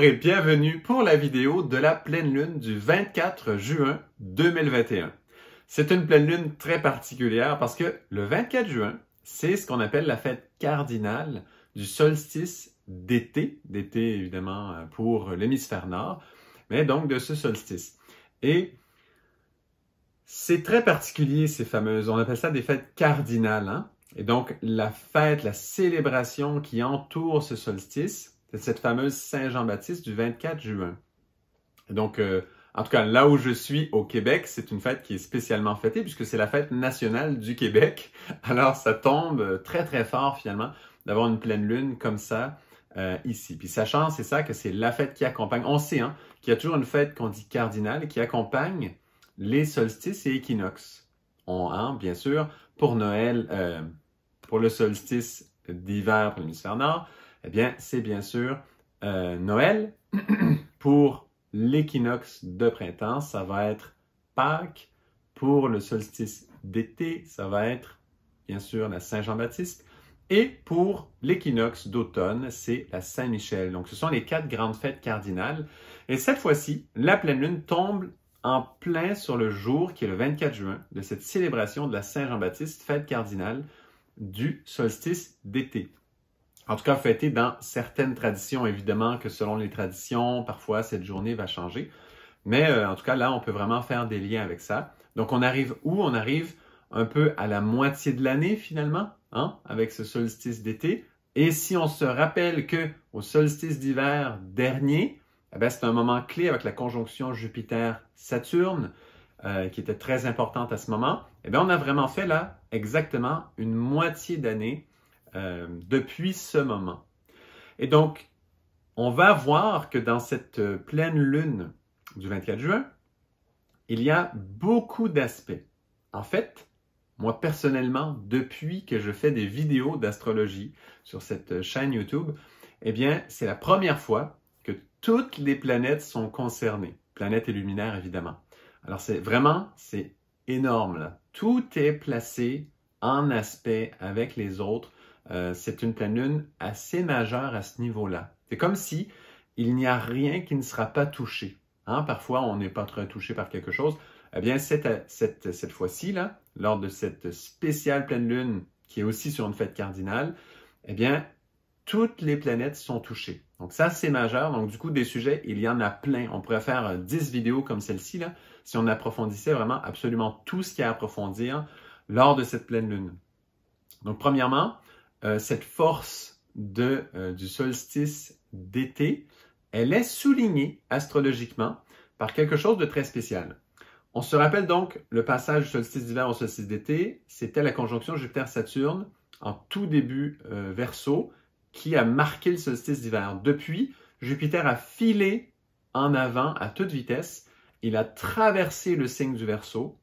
et bienvenue pour la vidéo de la pleine lune du 24 juin 2021. C'est une pleine lune très particulière parce que le 24 juin, c'est ce qu'on appelle la fête cardinale du solstice d'été, d'été évidemment euh, pour l'hémisphère nord, mais donc de ce solstice. Et c'est très particulier ces fameuses, on appelle ça des fêtes cardinales. Hein. Et donc la fête, la célébration qui entoure ce solstice, c'est cette fameuse Saint-Jean-Baptiste du 24 juin. Donc, euh, en tout cas, là où je suis au Québec, c'est une fête qui est spécialement fêtée puisque c'est la fête nationale du Québec. Alors, ça tombe euh, très, très fort finalement d'avoir une pleine lune comme ça euh, ici. Puis sachant, c'est ça, que c'est la fête qui accompagne. On sait hein, qu'il y a toujours une fête qu'on dit cardinale qui accompagne les solstices et équinoxes. On a, hein, bien sûr, pour Noël, pour le solstice d'hiver pour l'hémisphère nord, eh bien, c'est bien sûr euh, Noël. pour l'équinoxe de printemps, ça va être Pâques. Pour le solstice d'été, ça va être bien sûr la Saint-Jean-Baptiste. Et pour l'équinoxe d'automne, c'est la Saint-Michel. Donc, ce sont les quatre grandes fêtes cardinales. Et cette fois-ci, la pleine lune tombe en plein sur le jour qui est le 24 juin de cette célébration de la Saint-Jean-Baptiste, fête cardinale du solstice d'été. En tout cas, fêté dans certaines traditions. Évidemment que selon les traditions, parfois cette journée va changer. Mais euh, en tout cas, là, on peut vraiment faire des liens avec ça. Donc, on arrive où? On arrive un peu à la moitié de l'année finalement, hein, avec ce solstice d'été. Et si on se rappelle que au solstice d'hiver dernier, eh ben, c'est un moment clé avec la conjonction Jupiter-Saturne, euh, qui était très importante à ce moment, eh bien, on a vraiment fait là exactement une moitié d'année euh, depuis ce moment. Et donc, on va voir que dans cette euh, pleine lune du 24 juin, il y a beaucoup d'aspects. En fait, moi personnellement, depuis que je fais des vidéos d'astrologie sur cette euh, chaîne YouTube, eh bien, c'est la première fois que toutes les planètes sont concernées. Planètes et luminaires, évidemment. Alors, c'est vraiment, c'est énorme. Tout est placé en aspect avec les autres euh, c'est une pleine lune assez majeure à ce niveau-là. C'est comme si il n'y a rien qui ne sera pas touché. Hein. Parfois, on n'est pas très touché par quelque chose. Eh bien, cette, cette, fois-ci, là, lors de cette spéciale pleine lune qui est aussi sur une fête cardinale, eh bien, toutes les planètes sont touchées. Donc ça, c'est majeur. Donc du coup, des sujets, il y en a plein. On pourrait faire 10 euh, vidéos comme celle-ci, là, si on approfondissait vraiment absolument tout ce qu'il y a à approfondir lors de cette pleine lune. Donc premièrement, euh, cette force euh, du solstice d'été, elle est soulignée astrologiquement par quelque chose de très spécial. On se rappelle donc le passage du solstice d'hiver au solstice d'été, c'était la conjonction Jupiter-Saturne en tout début euh, verso qui a marqué le solstice d'hiver. Depuis, Jupiter a filé en avant à toute vitesse, il a traversé le signe du verso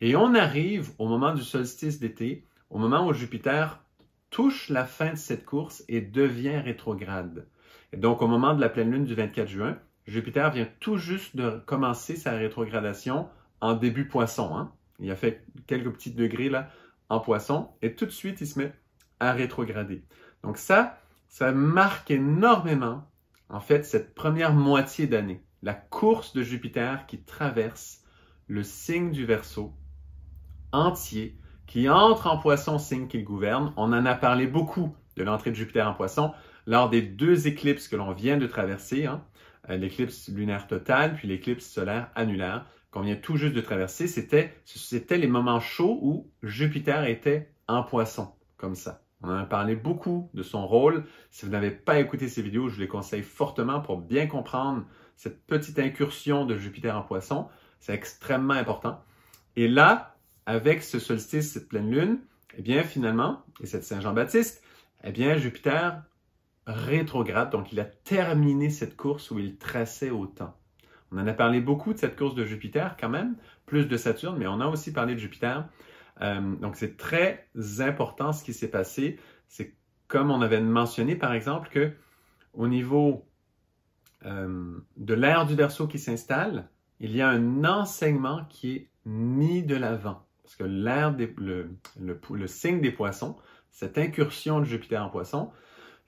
et on arrive au moment du solstice d'été, au moment où Jupiter touche la fin de cette course et devient rétrograde. donc, au moment de la pleine lune du 24 juin, Jupiter vient tout juste de commencer sa rétrogradation en début poisson. Hein. Il a fait quelques petits degrés là en poisson et tout de suite, il se met à rétrograder. Donc ça, ça marque énormément, en fait, cette première moitié d'année, la course de Jupiter qui traverse le signe du Verseau entier qui entre en poisson, signe qu'il gouverne. On en a parlé beaucoup de l'entrée de Jupiter en poisson lors des deux éclipses que l'on vient de traverser, hein, euh, l'éclipse lunaire totale puis l'éclipse solaire annulaire qu'on vient tout juste de traverser. C'était, c'était les moments chauds où Jupiter était en poisson, comme ça. On en a parlé beaucoup de son rôle. Si vous n'avez pas écouté ces vidéos, je les conseille fortement pour bien comprendre cette petite incursion de Jupiter en poisson. C'est extrêmement important. Et là, avec ce solstice, cette pleine lune, eh bien finalement, et cette Saint-Jean-Baptiste, eh bien Jupiter rétrograde, donc il a terminé cette course où il traçait autant. On en a parlé beaucoup de cette course de Jupiter quand même, plus de Saturne, mais on a aussi parlé de Jupiter. Euh, donc c'est très important ce qui s'est passé. C'est comme on avait mentionné par exemple que au niveau euh, de l'ère du verso qui s'installe, il y a un enseignement qui est mis de l'avant. Parce que l'air le, signe des poissons, cette incursion de Jupiter en poisson,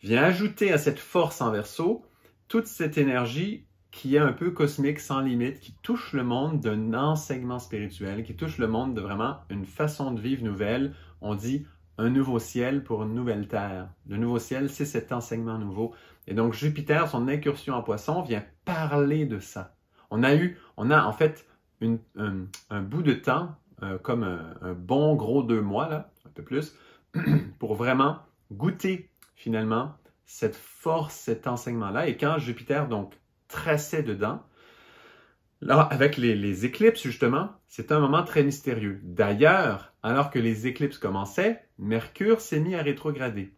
vient ajouter à cette force en verso toute cette énergie qui est un peu cosmique, sans limite, qui touche le monde d'un enseignement spirituel, qui touche le monde de vraiment une façon de vivre nouvelle. On dit un nouveau ciel pour une nouvelle terre. Le nouveau ciel, c'est cet enseignement nouveau. Et donc Jupiter, son incursion en poisson, vient parler de ça. On a eu, on a en fait un bout de temps euh, comme un, bon gros deux mois, un peu plus, pour vraiment goûter finalement cette force, cet enseignement-là. Et quand Jupiter, donc, traçait dedans, avec les, les éclipses, justement, c'est un moment très mystérieux. D'ailleurs, alors que les éclipses commençaient, Mercure s'est mis à rétrograder.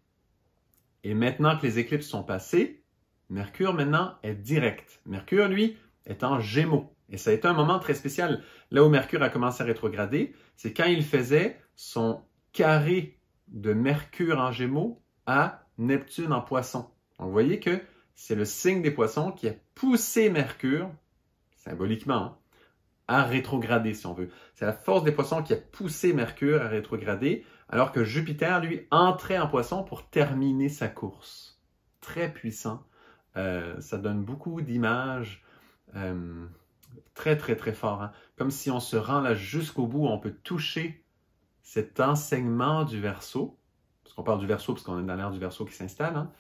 Et maintenant que les éclipses sont passées, Mercure maintenant est direct. Mercure, lui, est en gémeaux. Et ça a été un moment très spécial. Là où Mercure a commencé à rétrograder, c'est quand il faisait son carré de Mercure en Gémeaux à Neptune en Poisson. Donc, vous voyez que c'est le signe des Poissons qui a poussé Mercure, symboliquement, à rétrograder, si on veut. C'est la force des Poissons qui a poussé Mercure à rétrograder, alors que Jupiter, lui, entrait en Poisson pour terminer sa course. Très puissant. Euh, ça donne beaucoup d'images. Euh, très très très fort. Hein. Comme si on se rend là jusqu'au bout, on peut toucher cet enseignement du verso, parce qu'on parle du verso parce qu'on est dans l'air du verso qui s'installe. Hein.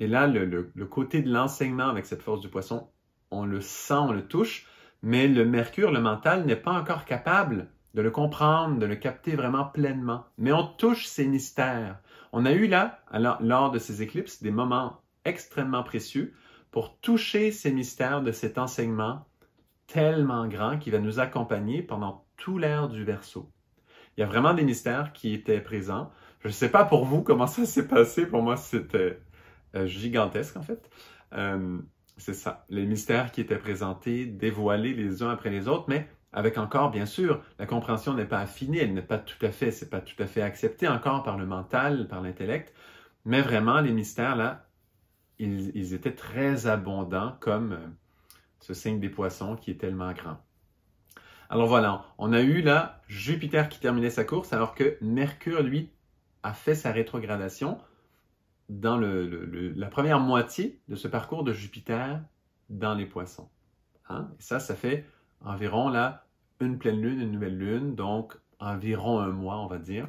Et là, le, côté de l'enseignement avec cette force du poisson, on le sent, on le touche, mais le mercure, le mental, n'est pas encore capable de le comprendre, de le capter vraiment pleinement. Mais on touche ces mystères. On a eu là, lors de ces éclipses, des moments extrêmement précieux pour toucher ces mystères de cet enseignement tellement grand qui va nous accompagner pendant tout l'ère du verso. Il y a vraiment des mystères qui étaient présents. Je ne sais pas pour vous comment ça s'est passé. Pour moi, c'était euh, euh, gigantesque en fait. Euh, c'est ça, les mystères qui étaient présentés, dévoilés les uns après les autres, mais avec encore, bien sûr, la compréhension n'est pas affinée, elle n'est pas tout à fait, c'est pas tout à fait accepté encore par le mental, par l'intellect, mais vraiment, les mystères, là, ils étaient très abondants comme, ce signe des poissons qui est tellement grand. Alors voilà, on a eu là Jupiter qui terminait sa course alors que Mercure, lui, a fait sa rétrogradation dans la première moitié de ce parcours de Jupiter dans les poissons. Hein. Et ça, ça fait environ là une pleine lune, une nouvelle lune, donc environ un mois, on va dire,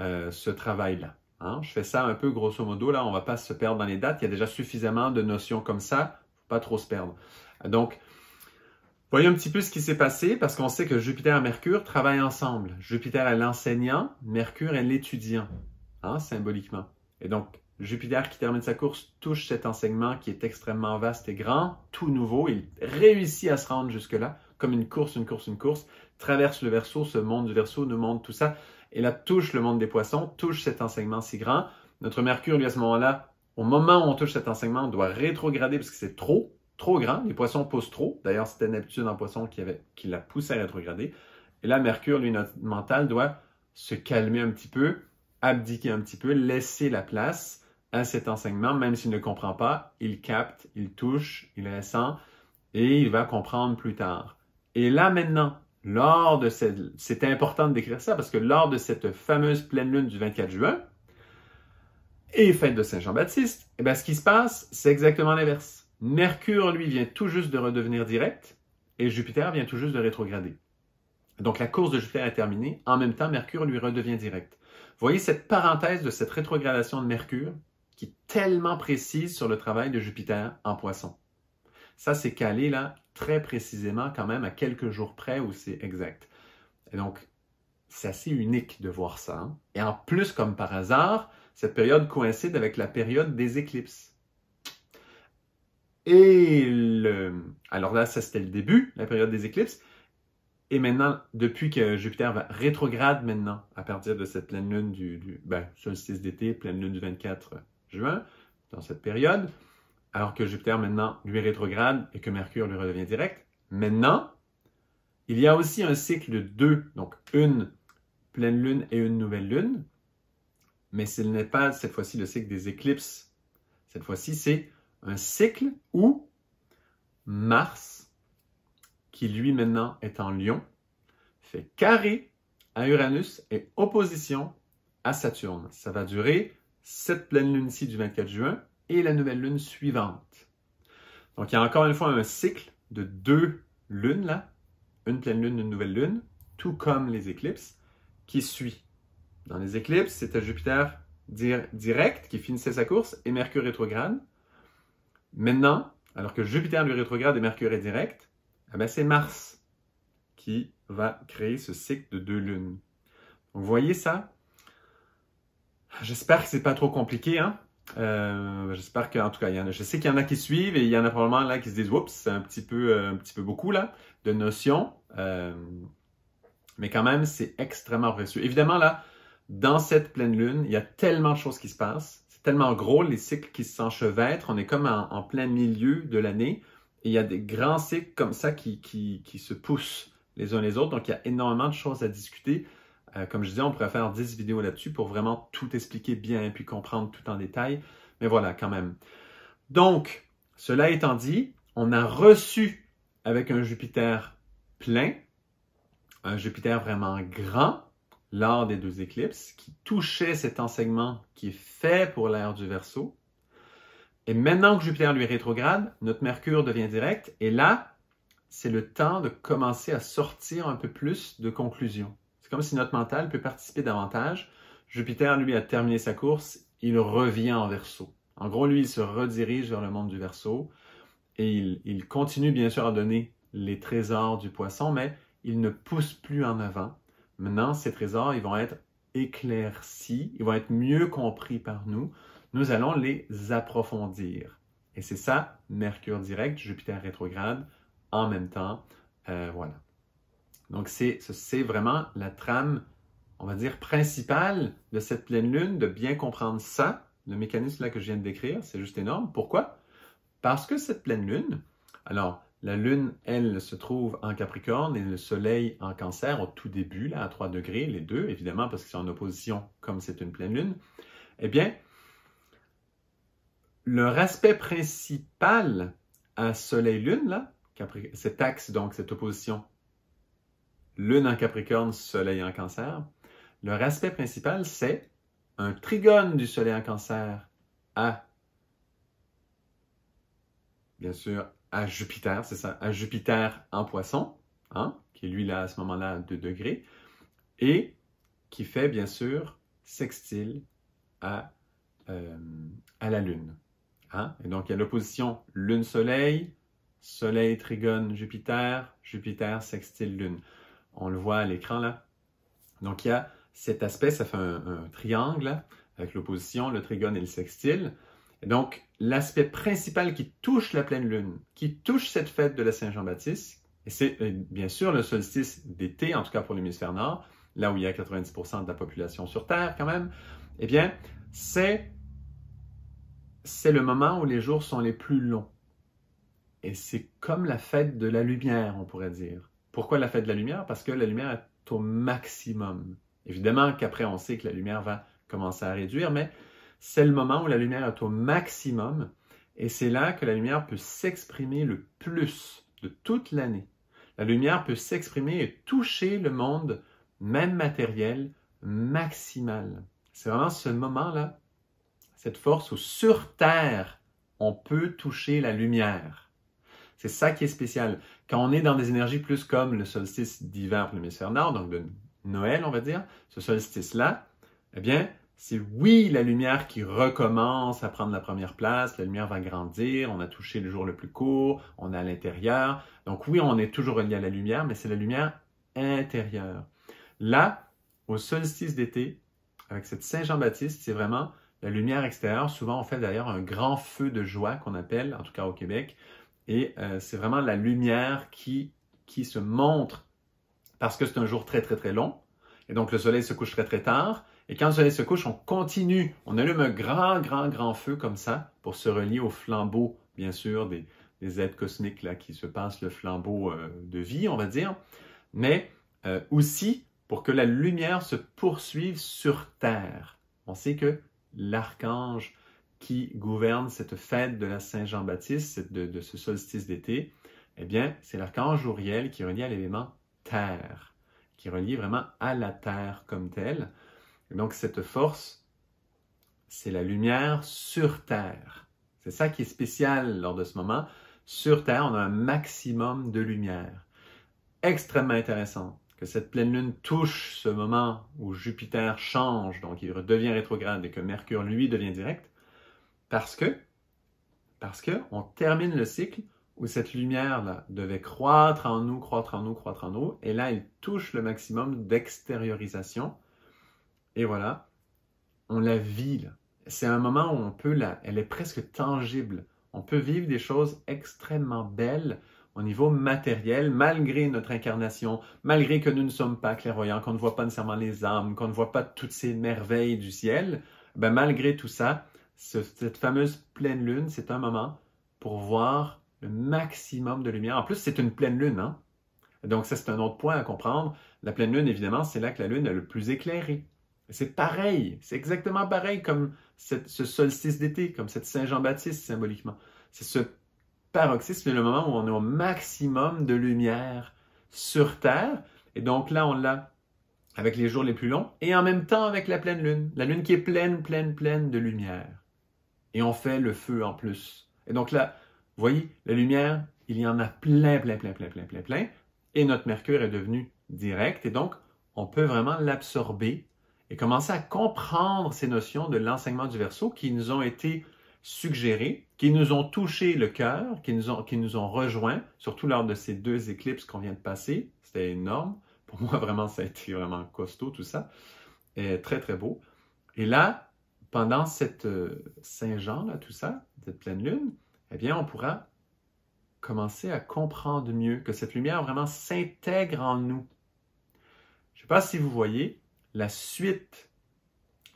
euh, ce travail-là. Hein. Je fais ça un peu grosso modo, là, on ne va pas se perdre dans les dates, il y a déjà suffisamment de notions comme ça, faut pas trop se perdre. Donc, voyons un petit peu ce qui s'est passé parce qu'on sait que Jupiter et Mercure travaillent ensemble. Jupiter est l'enseignant, Mercure est l'étudiant, hein, symboliquement. Et donc, Jupiter qui termine sa course touche cet enseignement qui est extrêmement vaste et grand, tout nouveau. Il réussit à se rendre jusque-là, comme une course, une course, une course, traverse le verso, ce monde du verso, nous montre tout ça. Et là, touche le monde des poissons, touche cet enseignement si grand. Notre Mercure, lui, à ce moment-là, au moment où on touche cet enseignement, on doit rétrograder parce que c'est trop trop grand, les poissons poussent trop. D'ailleurs, c'était Neptune en poisson qui, avait, qui la poussait à rétrograder. Et là, Mercure, lui, notre mental, doit se calmer un petit peu, abdiquer un petit peu, laisser la place à cet enseignement, même s'il ne comprend pas, il capte, il touche, il ressent, et il va comprendre plus tard. Et là maintenant, lors de cette... C'est important de décrire ça parce que lors de cette fameuse pleine lune du 24 juin et fête de Saint-Jean-Baptiste, eh bien, ce qui se passe, c'est exactement l'inverse. Mercure, lui, vient tout juste de redevenir direct et Jupiter vient tout juste de rétrograder. Donc la course de Jupiter est terminée. En même temps, Mercure lui redevient direct. Voyez cette parenthèse de cette rétrogradation de Mercure qui est tellement précise sur le travail de Jupiter en poisson. Ça, c'est calé là très précisément quand même à quelques jours près où c'est exact. Et donc, c'est assez unique de voir ça. Hein. Et en plus, comme par hasard, cette période coïncide avec la période des éclipses. Et alors là, ça c'était le début, la période des éclipses. Et maintenant, depuis que Jupiter va rétrograde maintenant, à partir de cette pleine lune du, ben, solstice d'été, pleine lune du 24 juin, dans cette période, alors que Jupiter maintenant lui rétrograde et que Mercure lui redevient direct, maintenant, il y a aussi un cycle de deux, donc une pleine lune et une nouvelle lune, mais ce n'est pas cette fois-ci le cycle des éclipses. Cette fois-ci, c'est un cycle où Mars, qui lui maintenant est en lion, fait carré à Uranus et opposition à Saturne. Ça va durer cette pleine lune ci du 24 juin et la nouvelle lune suivante. Donc il y a encore une fois un cycle de deux lunes là, une pleine lune, une nouvelle lune, tout comme les éclipses, qui suit. Dans les éclipses, c'était Jupiter direct qui finissait sa course et Mercure rétrograde. Maintenant, alors que Jupiter lui rétrograde et Mercure est direct, eh ben, c'est Mars qui va créer ce cycle de deux lunes. vous voyez ça? J'espère que ce n'est pas trop compliqué, hein. euh, j'espère qu'en tout cas, il y en a, je sais qu'il y en a qui suivent et il y en a probablement là qui se disent oups, c'est un petit peu, euh, un petit peu beaucoup là de notions, euh, mais quand même c'est extrêmement précieux. Évidemment là, dans cette pleine lune, il y a tellement de choses qui se passent tellement gros, les cycles qui s'enchevêtrent. On est comme en, plein milieu de l'année. Et il y a des grands cycles comme ça qui, qui, se poussent les uns les autres. Donc, il y a énormément de choses à discuter. Euh, comme je disais, on pourrait faire 10 vidéos là-dessus pour vraiment tout expliquer bien et puis comprendre tout en détail. Mais voilà, quand même. Donc, cela étant dit, on a reçu avec un Jupiter plein, un Jupiter vraiment grand, lors des deux éclipses, qui touchait cet enseignement qui est fait pour l'ère du Verseau. Et maintenant que Jupiter lui est rétrograde, notre Mercure devient direct, et là, c'est le temps de commencer à sortir un peu plus de conclusions. C'est comme si notre mental peut participer davantage. Jupiter, lui, a terminé sa course, il revient en Verseau. En gros, lui, il se redirige vers le monde du Verseau, et il continue bien sûr à donner les trésors du poisson, mais il ne pousse plus en avant, Maintenant, ces trésors, ils vont être éclaircis, ils vont être mieux compris par nous. Nous allons les approfondir. Et c'est ça, Mercure direct, Jupiter rétrograde, en même temps. Euh, voilà. Donc, c'est vraiment la trame, on va dire, principale de cette pleine lune, de bien comprendre ça, le mécanisme là que je viens de décrire, c'est juste énorme. Pourquoi? Parce que cette pleine lune, alors, la Lune, elle, se trouve en Capricorne et le Soleil en Cancer au tout début, là, à 3 degrés, les deux, évidemment, parce qu'ils sont en opposition comme c'est une pleine Lune. Eh bien, le aspect principal à Soleil-Lune, là, cet axe, donc cette opposition Lune en Capricorne, Soleil en Cancer, leur aspect principal, c'est un trigone du Soleil en Cancer à, bien sûr, à Jupiter, c'est ça, à Jupiter en poisson, hein, qui est lui là à ce moment-là à 2 degrés, et qui fait bien sûr sextile à, euh, à la Lune. Hein. Et donc il y a l'opposition Lune-Soleil, Soleil-Trigone-Jupiter, Jupiter-Sextile-Lune. On le voit à l'écran là. Donc il y a cet aspect, ça fait un triangle avec l'opposition, le trigone et le sextile. Et donc, l'aspect principal qui touche la pleine lune, qui touche cette fête de la Saint-Jean-Baptiste, et c'est euh, bien sûr le solstice d'été, en tout cas pour l'hémisphère nord, là où il y a 90% de la population sur Terre quand même, eh bien, c'est c'est le moment où les jours sont les plus longs. Et c'est comme la fête de la lumière, on pourrait dire. Pourquoi la fête de la lumière Parce que la lumière est au maximum. Évidemment qu'après, on sait que la lumière va commencer à réduire, mais c'est le moment où la lumière est au maximum et c'est là que la lumière peut s'exprimer le plus de toute l'année. La lumière peut s'exprimer et toucher le monde, même matériel, maximal. C'est vraiment ce moment-là, cette force où sur Terre, on peut toucher la lumière. C'est ça qui est spécial. Quand on est dans des énergies plus comme le solstice d'hiver pour l'hémisphère nord, donc de Noël, on va dire, ce solstice-là, eh bien, c'est oui, la lumière qui recommence à prendre la première place, la lumière va grandir, on a touché le jour le plus court, on est à l'intérieur. Donc oui, on est toujours relié à la lumière, mais c'est la lumière intérieure. Là, au solstice d'été, avec cette Saint-Jean-Baptiste, c'est vraiment la lumière extérieure. Souvent, on fait d'ailleurs un grand feu de joie qu'on appelle, en tout cas au Québec, et euh, c'est vraiment la lumière qui, qui se montre parce que c'est un jour très, très, très long. Et donc, le soleil se couche très, très tard. Et quand le soleil se couche, on continue. On allume un grand, grand, grand feu comme ça pour se relier au flambeau, bien sûr, des, êtres cosmiques là, qui se passent le flambeau euh, de vie, on va dire. Mais euh, aussi pour que la lumière se poursuive sur Terre. On sait que l'archange qui gouverne cette fête de la Saint-Jean-Baptiste, de, de, ce solstice d'été, eh bien, c'est l'archange Uriel qui relie à l'élément Terre, qui relie vraiment à la Terre comme telle donc cette force, c'est la lumière sur Terre. C'est ça qui est spécial lors de ce moment. Sur Terre, on a un maximum de lumière. Extrêmement intéressant que cette pleine lune touche ce moment où Jupiter change, donc il redevient rétrograde et que Mercure, lui, devient direct, parce que, parce que on termine le cycle où cette lumière-là devait croître en nous, croître en nous, croître en nous, et là, elle touche le maximum d'extériorisation, et voilà, on la vit. C'est un moment où on peut la, elle est presque tangible. On peut vivre des choses extrêmement belles au niveau matériel, malgré notre incarnation, malgré que nous ne sommes pas clairvoyants, qu'on ne voit pas nécessairement les âmes, qu'on ne voit pas toutes ces merveilles du ciel, ben malgré tout ça, cette fameuse pleine lune, c'est un moment pour voir le maximum de lumière. En plus, c'est une pleine lune, hein. Donc ça, c'est un autre point à comprendre. La pleine lune, évidemment, c'est là que la lune est le plus éclairée. C'est pareil, c'est exactement pareil comme ce solstice d'été, comme cette Saint-Jean-Baptiste symboliquement. C'est ce paroxysme, le moment où on a au maximum de lumière sur Terre. Et donc là, on l'a avec les jours les plus longs et en même temps avec la pleine lune. La lune qui est pleine, pleine, pleine de lumière. Et on fait le feu en plus. Et donc là, vous voyez, la lumière, il y en a plein, plein, plein, plein, plein, plein, plein. Et notre Mercure est devenu direct. Et donc, on peut vraiment l'absorber et commencer à comprendre ces notions de l'enseignement du verso qui nous ont été suggérées, qui nous ont touché le cœur, qui nous ont, qui nous ont rejoints, surtout lors de ces deux éclipses qu'on vient de passer. C'était énorme. Pour moi, vraiment, ça a été vraiment costaud tout ça. très, très beau. Et là, pendant cette euh, Saint-Jean, là, tout ça, cette pleine lune, eh bien, on pourra commencer à comprendre mieux que cette lumière vraiment s'intègre en nous. Je ne sais pas si vous voyez, la suite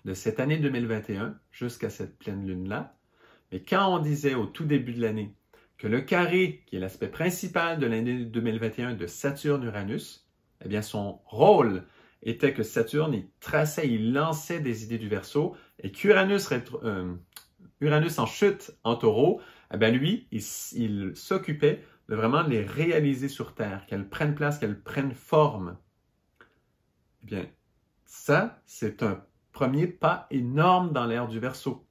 de cette année 2021 jusqu'à cette pleine lune-là. Mais quand on disait au tout début de l'année que le carré, qui est l'aspect principal de l'année 2021 de Saturne-Uranus, eh bien son rôle était que Saturne, il traçait, il lançait des idées du verso et qu'Uranus euh, Uranus en chute en taureau, eh bien lui, il, il s'occupait de vraiment les réaliser sur Terre, qu'elles prennent place, qu'elles prennent forme. Eh bien, ça, c'est un premier pas énorme dans l'ère du verso.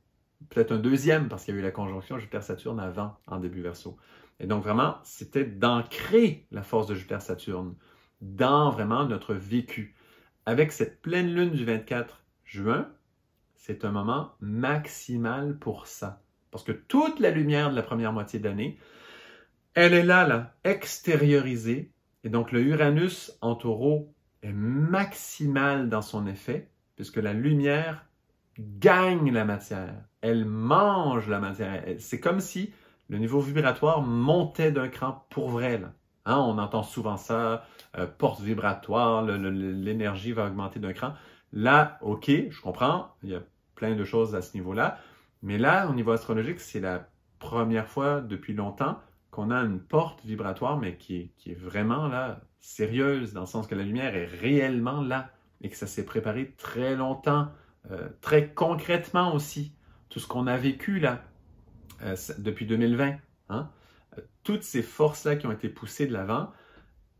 Peut-être un deuxième, parce qu'il y a eu la conjonction Jupiter-Saturne avant, en début verso. Et donc, vraiment, c'était d'ancrer la force de Jupiter-Saturne dans vraiment notre vécu. Avec cette pleine lune du 24 juin, c'est un moment maximal pour ça. Parce que toute la lumière de la première moitié d'année, elle est là, là, extériorisée. Et donc, le Uranus en taureau est maximale dans son effet, puisque la lumière gagne la matière, elle mange la matière. C'est comme si le niveau vibratoire montait d'un cran pour vrai. Là. Hein, on entend souvent ça, euh, porte vibratoire, l'énergie va augmenter d'un cran. Là, ok, je comprends, il y a plein de choses à ce niveau-là, mais là, au niveau astrologique, c'est la première fois depuis longtemps qu'on a une porte vibratoire, mais qui est vraiment là sérieuse, dans le sens que la lumière est réellement là et que ça s'est préparé très longtemps, euh, très concrètement aussi. Tout ce qu'on a vécu là euh, depuis 2020, hein, euh, toutes ces forces-là qui ont été poussées de l'avant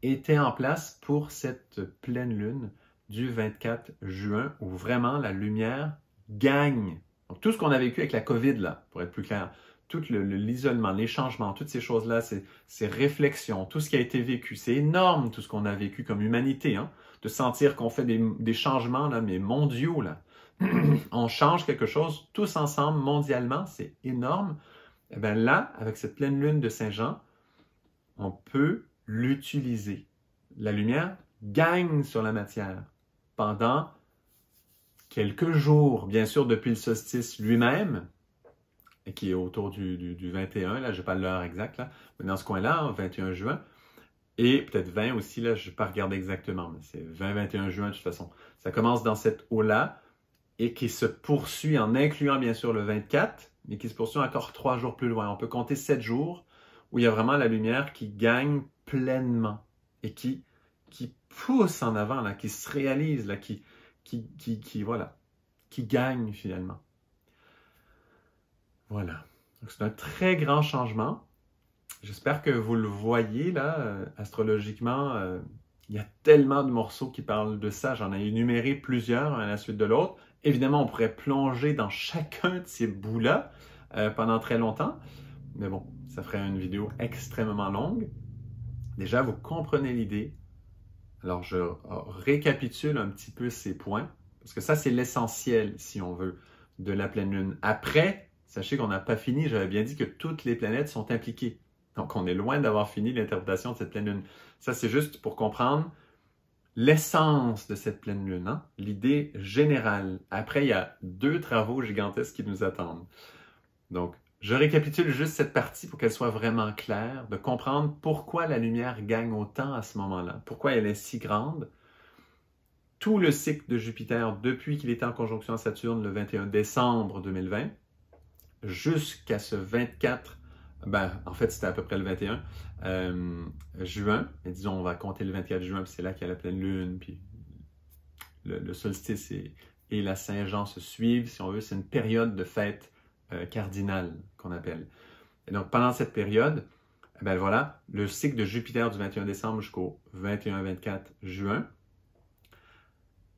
étaient en place pour cette pleine lune du 24 juin où vraiment la lumière gagne. Donc, tout ce qu'on a vécu avec la COVID, là, pour être plus clair, tout l'isolement, les changements, toutes ces choses-là, ces, réflexions, tout ce qui a été vécu, c'est énorme tout ce qu'on a vécu comme humanité, hein. de sentir qu'on fait des, changements, là, mais mondiaux, là. on change quelque chose tous ensemble, mondialement, c'est énorme. Et eh bien là, avec cette pleine lune de Saint-Jean, on peut l'utiliser. La lumière gagne sur la matière pendant quelques jours, bien sûr depuis le solstice lui-même, et qui est autour du, 21, là, je n'ai pas l'heure exacte, là, mais dans ce coin-là, 21 juin, et peut-être 20 aussi, là, je ne vais pas regarder exactement, mais c'est 20-21 juin de toute façon. Ça commence dans cette eau-là et qui se poursuit en incluant bien sûr le 24, mais qui se poursuit encore trois jours plus loin. On peut compter sept jours où il y a vraiment la lumière qui gagne pleinement et qui, qui pousse en avant, là, qui se réalise, là, qui, qui, qui voilà, qui gagne finalement. Voilà. C'est un très grand changement. J'espère que vous le voyez là, euh, astrologiquement. Euh, il y a tellement de morceaux qui parlent de ça. J'en ai énuméré plusieurs à la suite de l'autre. Évidemment, on pourrait plonger dans chacun de ces bouts-là euh, pendant très longtemps. Mais bon, ça ferait une vidéo extrêmement longue. Déjà, vous comprenez l'idée. Alors, je récapitule un petit peu ces points, parce que ça, c'est l'essentiel, si on veut, de la pleine lune. Après, Sachez qu'on n'a pas fini, j'avais bien dit que toutes les planètes sont impliquées. Donc on est loin d'avoir fini l'interprétation de cette pleine lune. Ça, c'est juste pour comprendre l'essence de cette pleine lune, hein. l'idée générale. Après, il y a deux travaux gigantesques qui nous attendent. Donc, je récapitule juste cette partie pour qu'elle soit vraiment claire, de comprendre pourquoi la lumière gagne autant à ce moment-là, pourquoi elle est si grande. Tout le cycle de Jupiter, depuis qu'il était en conjonction à Saturne le 21 décembre 2020, jusqu'à ce 24, ben, en fait, c'était à peu près le 21 euh, juin. disons, on va compter le 24 juin, puis c'est là qu'il y a la pleine lune, puis le, solstice et, la Saint-Jean se suivent. Si on veut, c'est une période de fête euh, cardinale qu'on appelle. Et donc, pendant cette période, eh ben voilà, le cycle de Jupiter du 21 décembre jusqu'au 21-24 juin,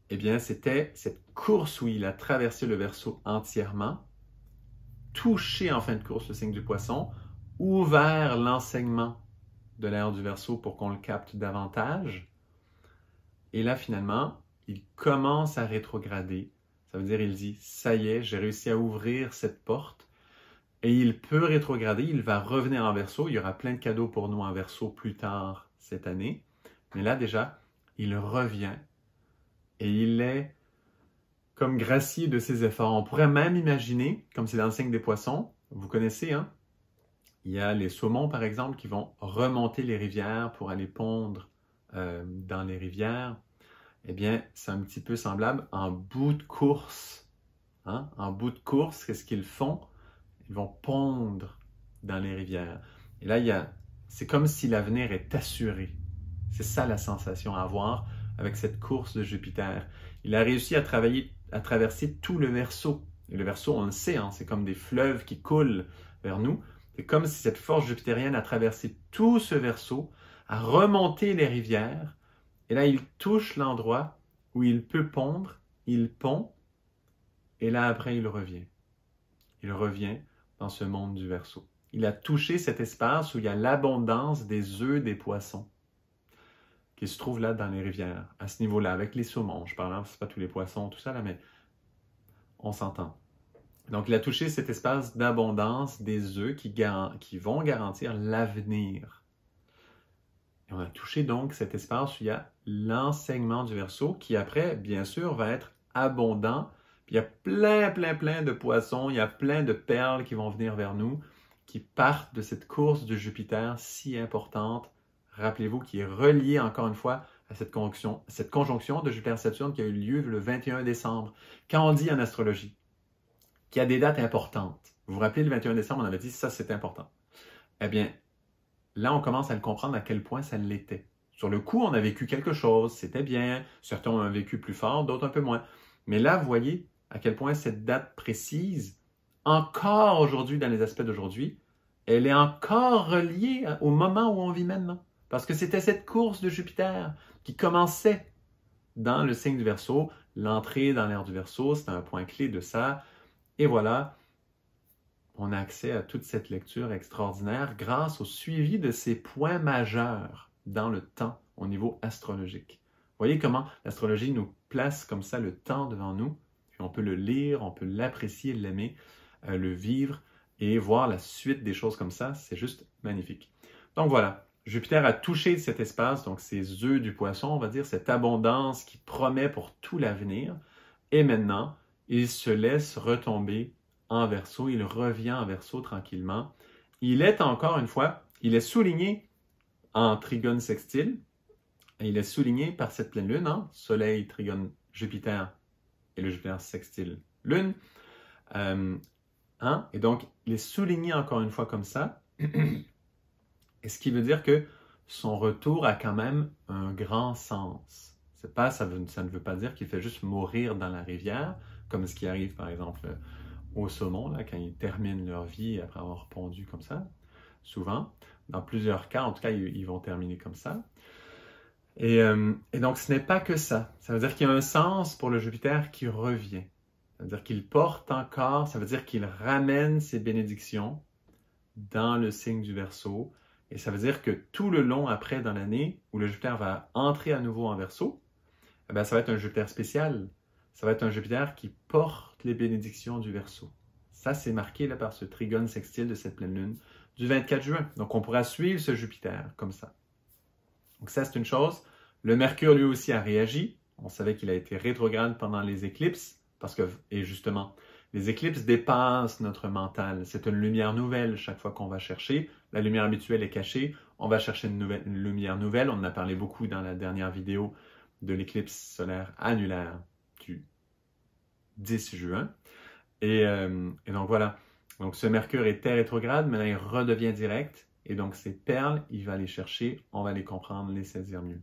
eh bien, c'était cette course où il a traversé le Verseau entièrement toucher en fin de course le signe du poisson ou vers l'enseignement de l'air du verso pour qu'on le capte davantage. Et là, finalement, il commence à rétrograder. Ça veut dire, il dit, ça y est, j'ai réussi à ouvrir cette porte. Et il peut rétrograder, il va revenir en verso. Il y aura plein de cadeaux pour nous en verso plus tard cette année. Mais là, déjà, il revient et il est comme gracieux de ses efforts. On pourrait même imaginer, comme c'est dans le signe des poissons, vous connaissez, hein? Il y a les saumons, par exemple, qui vont remonter les rivières pour aller pondre euh, dans les rivières. Eh bien, c'est un petit peu semblable en bout de course. Hein? En bout de course, qu'est-ce qu'ils font? Ils vont pondre dans les rivières. Et là, il y c'est comme si l'avenir est assuré. C'est ça la sensation à avoir avec cette course de Jupiter. Il a réussi à travailler à traverser tout le verso. Et le verso, on le sait, hein, c'est comme des fleuves qui coulent vers nous. C'est comme si cette force jupitérienne a traversé tout ce verso, a remonté les rivières, et là, il touche l'endroit où il peut pondre, il pond, et là, après, il revient. Il revient dans ce monde du verso. Il a touché cet espace où il y a l'abondance des œufs des poissons qui se trouve là dans les rivières, à ce niveau-là, avec les saumons. Je parle, c'est pas tous les poissons, tout ça là, mais on s'entend. Donc, il a touché cet espace d'abondance des œufs qui, qui vont garantir l'avenir. Et on a touché donc cet espace où il y a l'enseignement du verso qui, après, bien sûr, va être abondant. Puis il y a plein, plein, plein de poissons, il y a plein de perles qui vont venir vers nous, qui partent de cette course de Jupiter si importante rappelez-vous, qui est relié encore une fois à cette conjonction, cette conjonction de Jupiter-Saturne qui a eu lieu le 21 décembre. Quand on dit en astrologie qu'il y a des dates importantes, vous vous rappelez le 21 décembre, on avait dit ça c'était important. Eh bien, là on commence à le comprendre à quel point ça l'était. Sur le coup, on a vécu quelque chose, c'était bien, certains ont vécu plus fort, d'autres un peu moins. Mais là, vous voyez à quel point cette date précise, encore aujourd'hui dans les aspects d'aujourd'hui, elle est encore reliée au moment où on vit maintenant. Parce que c'était cette course de Jupiter qui commençait dans le signe du Verseau. L'entrée dans l'ère du Verseau, c'est un point clé de ça. Et voilà, on a accès à toute cette lecture extraordinaire grâce au suivi de ces points majeurs dans le temps au niveau astrologique. Voyez comment l'astrologie nous place comme ça le temps devant nous, puis on peut le lire, on peut l'apprécier, l'aimer, euh, le vivre et voir la suite des choses comme ça, c'est juste magnifique. Donc voilà, Jupiter a touché cet espace, donc ses œufs du poisson, on va dire, cette abondance qui promet pour tout l'avenir. Et maintenant, il se laisse retomber en verso, il revient en verso tranquillement. Il est encore une fois, il est souligné en trigone sextile, et il est souligné par cette pleine lune, hein? Soleil, trigone, Jupiter et le Jupiter sextile lune. Euh, hein, et donc, il est souligné encore une fois comme ça. Et ce qui veut dire que son retour a quand même un grand sens. C'est pas, ça, ne veut pas dire qu'il fait juste mourir dans la rivière, comme ce qui arrive par exemple au saumon, là, quand ils terminent leur vie après avoir pondu comme ça, souvent. Dans plusieurs cas, en tout cas, ils, vont terminer comme ça. Et, euh, et donc, ce n'est pas que ça. Ça veut dire qu'il y a un sens pour le Jupiter qui revient. Ça veut dire qu'il porte encore, ça veut dire qu'il ramène ses bénédictions dans le signe du Verseau et ça veut dire que tout le long après dans l'année où le Jupiter va entrer à nouveau en verso, eh ben, ça va être un Jupiter spécial. Ça va être un Jupiter qui porte les bénédictions du verso. Ça, c'est marqué là, par ce trigone sextile de cette pleine lune du 24 juin. Donc, on pourra suivre ce Jupiter comme ça. Donc, ça, c'est une chose. Le Mercure, lui aussi, a réagi. On savait qu'il a été rétrograde pendant les éclipses, parce que, et justement, les éclipses dépassent notre mental. C'est une lumière nouvelle chaque fois qu'on va chercher la lumière habituelle est cachée, on va chercher une, lumière nouvelle. On en a parlé beaucoup dans la dernière vidéo de l'éclipse solaire annulaire du 10 juin. Euh, et, donc voilà. Donc ce Mercure est était rétrograde, maintenant il redevient direct. Et donc ces perles, il va les chercher, on va les comprendre, les saisir mieux.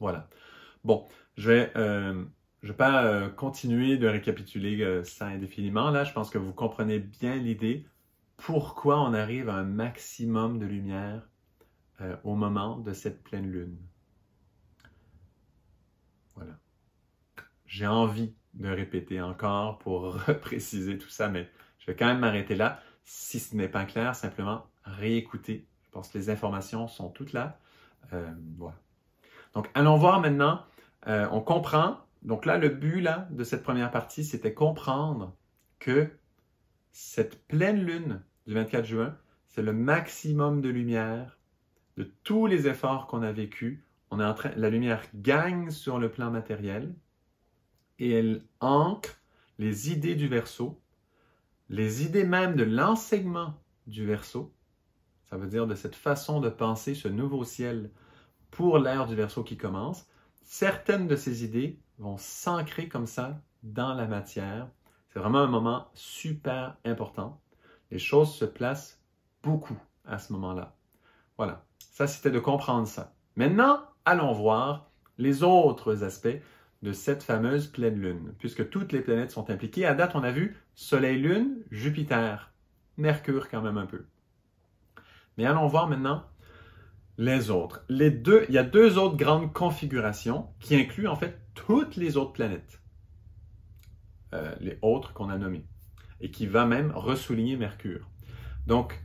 Voilà. Bon, je vais, euh, je vais pas euh, continuer de récapituler ça indéfiniment. Là, je pense que vous comprenez bien l'idée pourquoi on arrive à un maximum de lumière euh, au moment de cette pleine lune. Voilà. J'ai envie de répéter encore pour repréciser tout ça, mais je vais quand même m'arrêter là. Si ce n'est pas clair, simplement réécouter. Je pense que les informations sont toutes là. Euh, voilà. Donc, allons voir maintenant. Euh, on comprend. Donc là, le but de cette première partie, c'était comprendre que cette pleine lune du 24 juin, c'est le maximum de lumière de tous les efforts qu'on a vécus. On est en train, la lumière gagne sur le plan matériel et elle ancre les idées du verso, les idées même de l'enseignement du verso, ça veut dire de cette façon de penser ce nouveau ciel pour l'ère du verso qui commence, certaines de ces idées vont s'ancrer comme ça dans la matière c'est vraiment un moment super important. Les choses se placent beaucoup à ce moment-là. Voilà, ça c'était de comprendre ça. Maintenant, allons voir les autres aspects de cette fameuse pleine lune, puisque toutes les planètes sont impliquées. À date, on a vu Soleil-Lune, Jupiter, Mercure quand même un peu. Mais allons voir maintenant les autres. Les deux, il y a deux autres grandes configurations qui incluent en fait toutes les autres planètes. Euh, les autres qu'on a nommés, et qui va même ressouligner Mercure. Donc,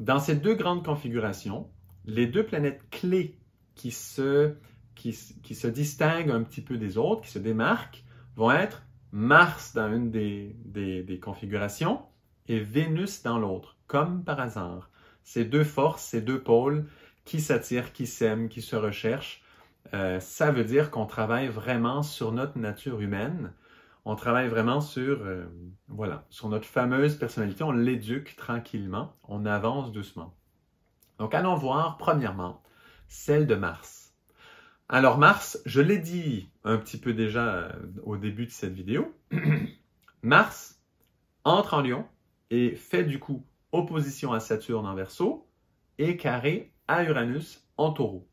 dans ces deux grandes configurations, les deux planètes clés qui se, distinguent un petit peu des autres, qui se démarquent, vont être Mars dans une des, configurations et Vénus dans l'autre, comme par hasard. Ces deux forces, ces deux pôles qui s'attirent, qui s'aiment, qui se recherchent, euh, ça veut dire qu'on travaille vraiment sur notre nature humaine, on travaille vraiment sur, euh, voilà, sur notre fameuse personnalité. On l'éduque tranquillement, on avance doucement. Donc, allons voir, premièrement, celle de Mars. Alors, Mars, je l'ai dit un petit peu déjà euh, au début de cette vidéo. Mars entre en Lion et fait du coup opposition à Saturne en verso et carré à Uranus en Taureau.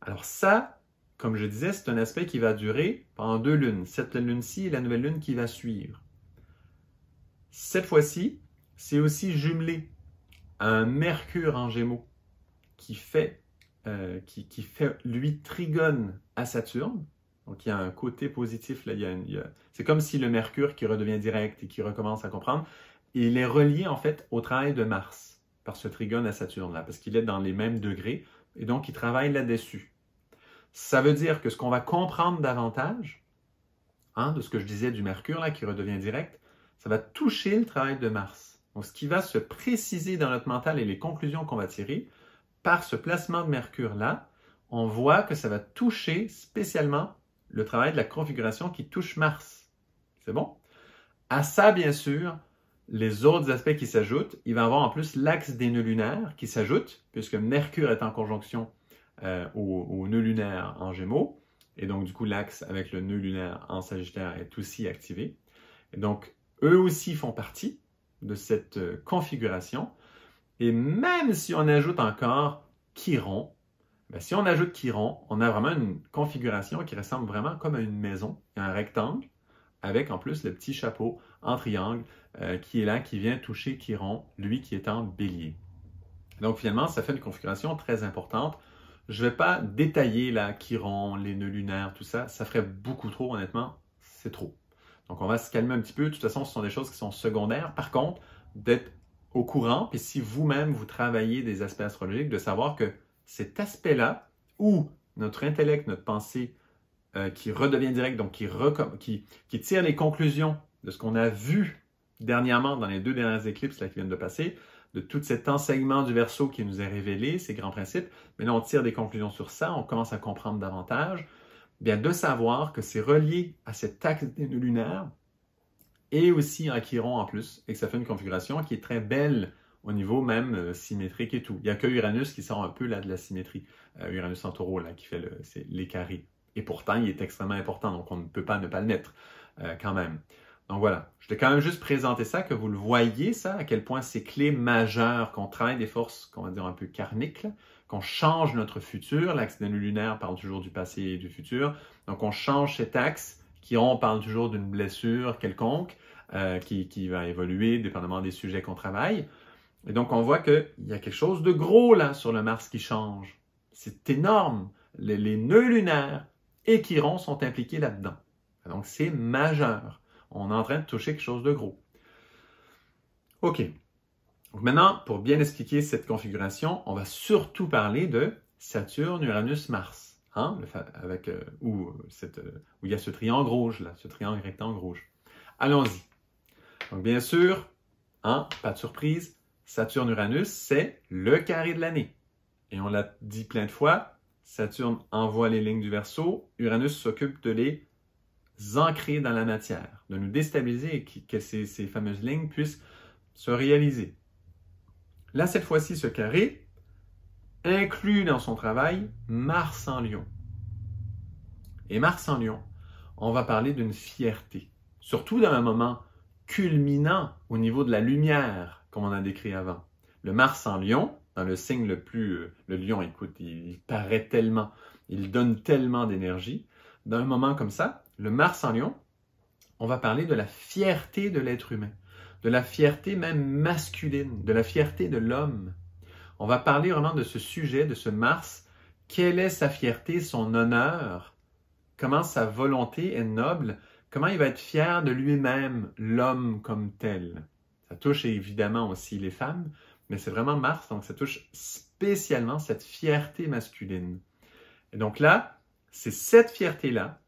Alors ça, comme je disais, c'est un aspect qui va durer pendant deux lunes, cette lune-ci et la nouvelle lune qui va suivre. Cette fois-ci, c'est aussi jumelé à un Mercure en Gémeaux qui fait, euh, qui, fait lui trigone à Saturne. Donc il y a un côté positif là. c'est comme si le Mercure qui redevient direct et qui recommence à comprendre, il est relié en fait au travail de Mars par ce trigone à Saturne là, parce qu'il est dans les mêmes degrés et donc il travaille là-dessus. Ça veut dire que ce qu'on va comprendre davantage, hein, de ce que je disais du Mercure, là, qui redevient direct, ça va toucher le travail de Mars. Donc, ce qui va se préciser dans notre mental et les conclusions qu'on va tirer, par ce placement de Mercure-là, on voit que ça va toucher spécialement le travail de la configuration qui touche Mars. C'est bon? À ça, bien sûr, les autres aspects qui s'ajoutent, il va y avoir en plus l'axe des nœuds lunaires qui s'ajoute, puisque Mercure est en conjonction euh, au, nœud lunaire en Gémeaux. Et donc, du coup, l'axe avec le nœud lunaire en Sagittaire est aussi activé. donc, eux aussi font partie de cette euh, configuration. Et même si on ajoute encore Chiron, ben, si on ajoute Chiron, on a vraiment une configuration qui ressemble vraiment comme à une maison, un rectangle, avec en plus le petit chapeau en triangle euh, qui est là, qui vient toucher Chiron, lui qui est en bélier. Donc finalement, ça fait une configuration très importante je ne vais pas détailler là qui les nœuds lunaires, tout ça. Ça ferait beaucoup trop, honnêtement. C'est trop. Donc, on va se calmer un petit peu. De toute façon, ce sont des choses qui sont secondaires. Par contre, d'être au courant, et si vous-même vous travaillez des aspects astrologiques, de savoir que cet aspect-là, où notre intellect, notre pensée, euh, qui redevient direct, donc qui, qui tire les conclusions de ce qu'on a vu dernièrement dans les deux dernières éclipses là, qui viennent de passer, de tout cet enseignement du verso qui nous est révélé, ces grands principes, mais on tire des conclusions sur ça, on commence à comprendre davantage, eh bien de savoir que c'est relié à cette axe lunaire et aussi à Chiron en plus, et que ça fait une configuration qui est très belle au niveau même euh, symétrique et tout. Il n'y a que Uranus qui sort un peu là de la symétrie, euh, Uranus en taureau là, qui fait les carrés. Et pourtant, il est extrêmement important, donc on ne peut pas ne pas le mettre euh, quand même. Donc voilà, je t'ai quand même juste présenter ça, que vous le voyez, ça, à quel point c'est clé majeure, qu'on travaille des forces, qu'on va dire un peu karmiques, qu'on change notre futur. L'axe lunaire parle toujours du passé et du futur. Donc on change cet axe qui, on parle toujours d'une blessure quelconque euh, qui, qui, va évoluer dépendamment des sujets qu'on travaille. Et donc on voit qu'il y a quelque chose de gros là sur le Mars qui change. C'est énorme. Les, les nœuds lunaires et Chiron sont impliqués là-dedans. Donc c'est majeur on est en train de toucher quelque chose de gros. OK. Donc maintenant, pour bien expliquer cette configuration, on va surtout parler de Saturne, Uranus, Mars. Hein? avec, euh, euh, euh, où, il y a ce triangle rouge, là, ce triangle rectangle rouge. Allons-y. Donc bien sûr, hein, pas de surprise, Saturne, Uranus, c'est le carré de l'année. Et on l'a dit plein de fois, Saturne envoie les lignes du verso, Uranus s'occupe de les ancrer dans la matière, de nous déstabiliser et que ces, fameuses lignes puissent se réaliser. Là, cette fois-ci, ce carré inclut dans son travail Mars en Lion. Et Mars en Lion, on va parler d'une fierté, surtout dans un moment culminant au niveau de la lumière, comme on a décrit avant. Le Mars en Lion, dans le signe le plus... Euh, le lion, écoute, il, paraît tellement, il donne tellement d'énergie. Dans un moment comme ça, le Mars en Lion, on va parler de la fierté de l'être humain, de la fierté même masculine, de la fierté de l'homme. On va parler vraiment de ce sujet, de ce Mars. Quelle est sa fierté, son honneur? Comment sa volonté est noble? Comment il va être fier de lui-même, l'homme comme tel? Ça touche évidemment aussi les femmes, mais c'est vraiment Mars, donc ça touche spécialement cette fierté masculine. Et donc là, c'est cette fierté-là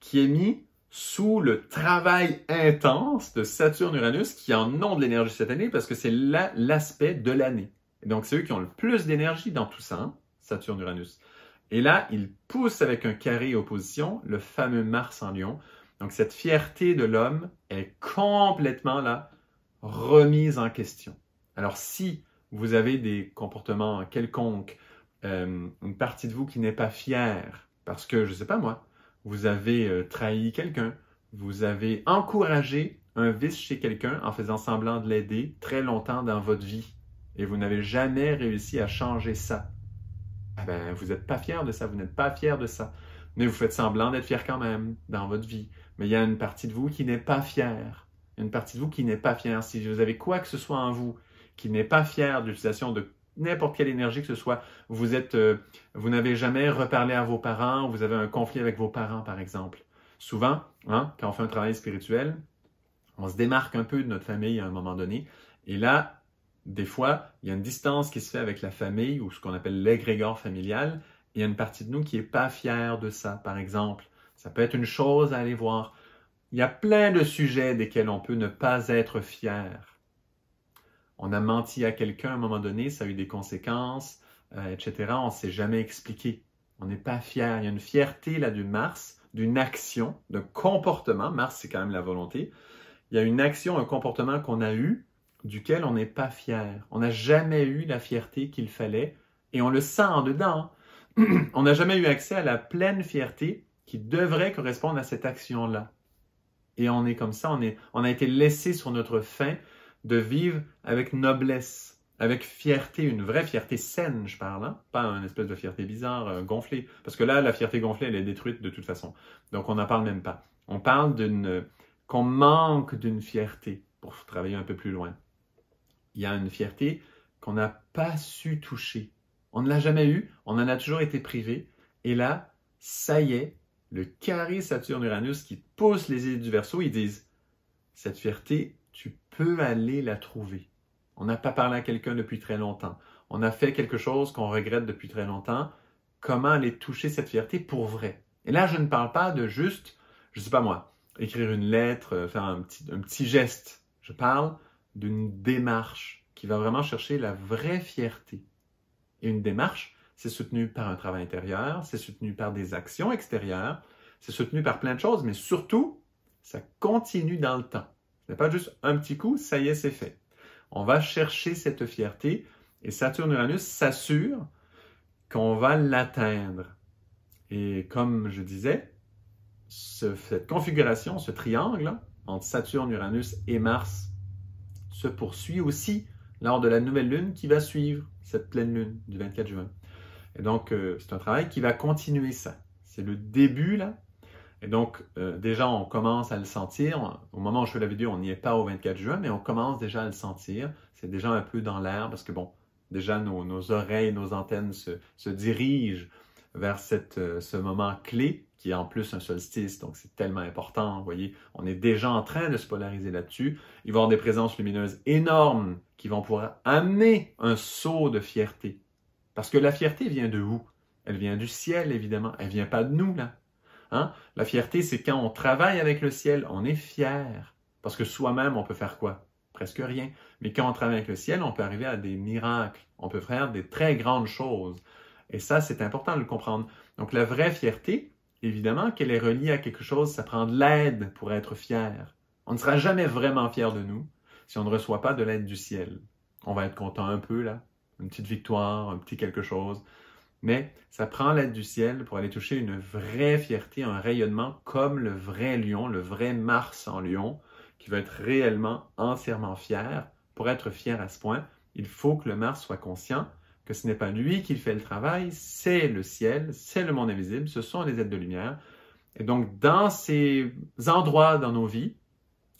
qui est mis sous le travail intense de Saturne-Uranus qui en ont de l'énergie cette année parce que c'est l'aspect de l'année. Donc, c'est eux qui ont le plus d'énergie dans tout ça, hein, Saturne-Uranus. Et là, ils poussent avec un carré opposition le fameux Mars en Lion. Donc, cette fierté de l'homme est complètement là, remise en question. Alors, si vous avez des comportements quelconques, euh, une partie de vous qui n'est pas fière, parce que, je ne sais pas moi, vous avez euh, trahi quelqu'un, vous avez encouragé un vice chez quelqu'un en faisant semblant de l'aider très longtemps dans votre vie et vous n'avez jamais réussi à changer ça. Eh ah bien, vous n'êtes pas fier de ça, vous n'êtes pas fier de ça. Mais vous faites semblant d'être fier quand même dans votre vie. Mais il y a une partie de vous qui n'est pas fière. Une partie de vous qui n'est pas fière. Si vous avez quoi que ce soit en vous qui n'est pas fier de l'utilisation de n'importe quelle énergie que ce soit. Vous êtes, euh, vous n'avez jamais reparlé à vos parents, vous avez un conflit avec vos parents, par exemple. Souvent, hein, quand on fait un travail spirituel, on se démarque un peu de notre famille à un moment donné. Et là, des fois, il y a une distance qui se fait avec la famille ou ce qu'on appelle l'égrégore familial. il y a une partie de nous qui n'est pas fière de ça, par exemple. Ça peut être une chose à aller voir. Il y a plein de sujets desquels on peut ne pas être fier on a menti à quelqu'un à un moment donné, ça a eu des conséquences, euh, etc. On ne s'est jamais expliqué. On n'est pas fier. Il y a une fierté là du Mars, d'une action, d'un comportement. Mars, c'est quand même la volonté. Il y a une action, un comportement qu'on a eu, duquel on n'est pas fier. On n'a jamais eu la fierté qu'il fallait et on le sent en dedans. Hein. on n'a jamais eu accès à la pleine fierté qui devrait correspondre à cette action-là. Et on est comme ça, on, est, on a été laissé sur notre faim de vivre avec noblesse, avec fierté, une vraie fierté saine, je parle, hein. pas une espèce de fierté bizarre, euh, gonflée. Parce que là, la fierté gonflée, elle est détruite de toute façon. Donc, on n'en parle même pas. On parle d'une. qu'on manque d'une fierté, pour travailler un peu plus loin. Il y a une fierté qu'on n'a pas su toucher. On ne l'a jamais eue, on en a toujours été privé. Et là, ça y est, le carré Saturne-Uranus qui pousse les idées du verso, ils disent cette fierté, tu peux aller la trouver. On n'a pas parlé à quelqu'un depuis très longtemps. On a fait quelque chose qu'on regrette depuis très longtemps. Comment aller toucher cette fierté pour vrai? Et là, je ne parle pas de juste, je ne sais pas moi, écrire une lettre, euh, faire un petit, petit geste. Je parle d'une démarche qui va vraiment chercher la vraie fierté. Et une démarche, c'est soutenu par un travail intérieur, c'est soutenu par des actions extérieures, c'est soutenu par plein de choses, mais surtout, ça continue dans le temps n'est pas juste un petit coup, ça y est, c'est fait. On va chercher cette fierté et Saturne-Uranus s'assure qu'on va l'atteindre. Et comme je disais, cette configuration, ce triangle entre Saturne, Uranus et Mars se poursuit aussi lors de la nouvelle lune qui va suivre cette pleine lune du 24 juin. Et donc, euh, c'est un travail qui va continuer ça. C'est le début là, et donc, euh, déjà, on commence à le sentir. Au moment où je fais la vidéo, on n'y est pas au 24 juin, mais on commence déjà à le sentir. C'est déjà un peu dans l'air parce que, bon, déjà, nos, oreilles, nos antennes se, dirigent vers euh, ce moment clé qui est en plus un solstice, donc c'est tellement important. Vous voyez, on est déjà en train de se polariser là-dessus. Il va y avoir des présences lumineuses énormes qui vont pouvoir amener un saut de fierté. Parce que la fierté vient de où? Elle vient du ciel, évidemment. Elle vient pas de nous, là. Hein? La fierté, c'est quand on travaille avec le ciel, on est fier. Parce que soi-même, on peut faire quoi? Presque rien. Mais quand on travaille avec le ciel, on peut arriver à des miracles. On peut faire des très grandes choses. Et ça, c'est important de le comprendre. Donc, la vraie fierté, évidemment qu'elle est reliée à quelque chose, ça prend de l'aide pour être fier. On ne sera jamais vraiment fier de nous si on ne reçoit pas de l'aide du ciel. On va être content un peu, là. Une petite victoire, un petit quelque chose mais ça prend l'aide du ciel pour aller toucher une vraie fierté, un rayonnement comme le vrai lion, le vrai Mars en lion, qui va être réellement entièrement fier. Pour être fier à ce point, il faut que le Mars soit conscient que ce n'est pas lui qui fait le travail, c'est le ciel, c'est le monde invisible, ce sont les aides de lumière. Et donc, dans ces endroits dans nos vies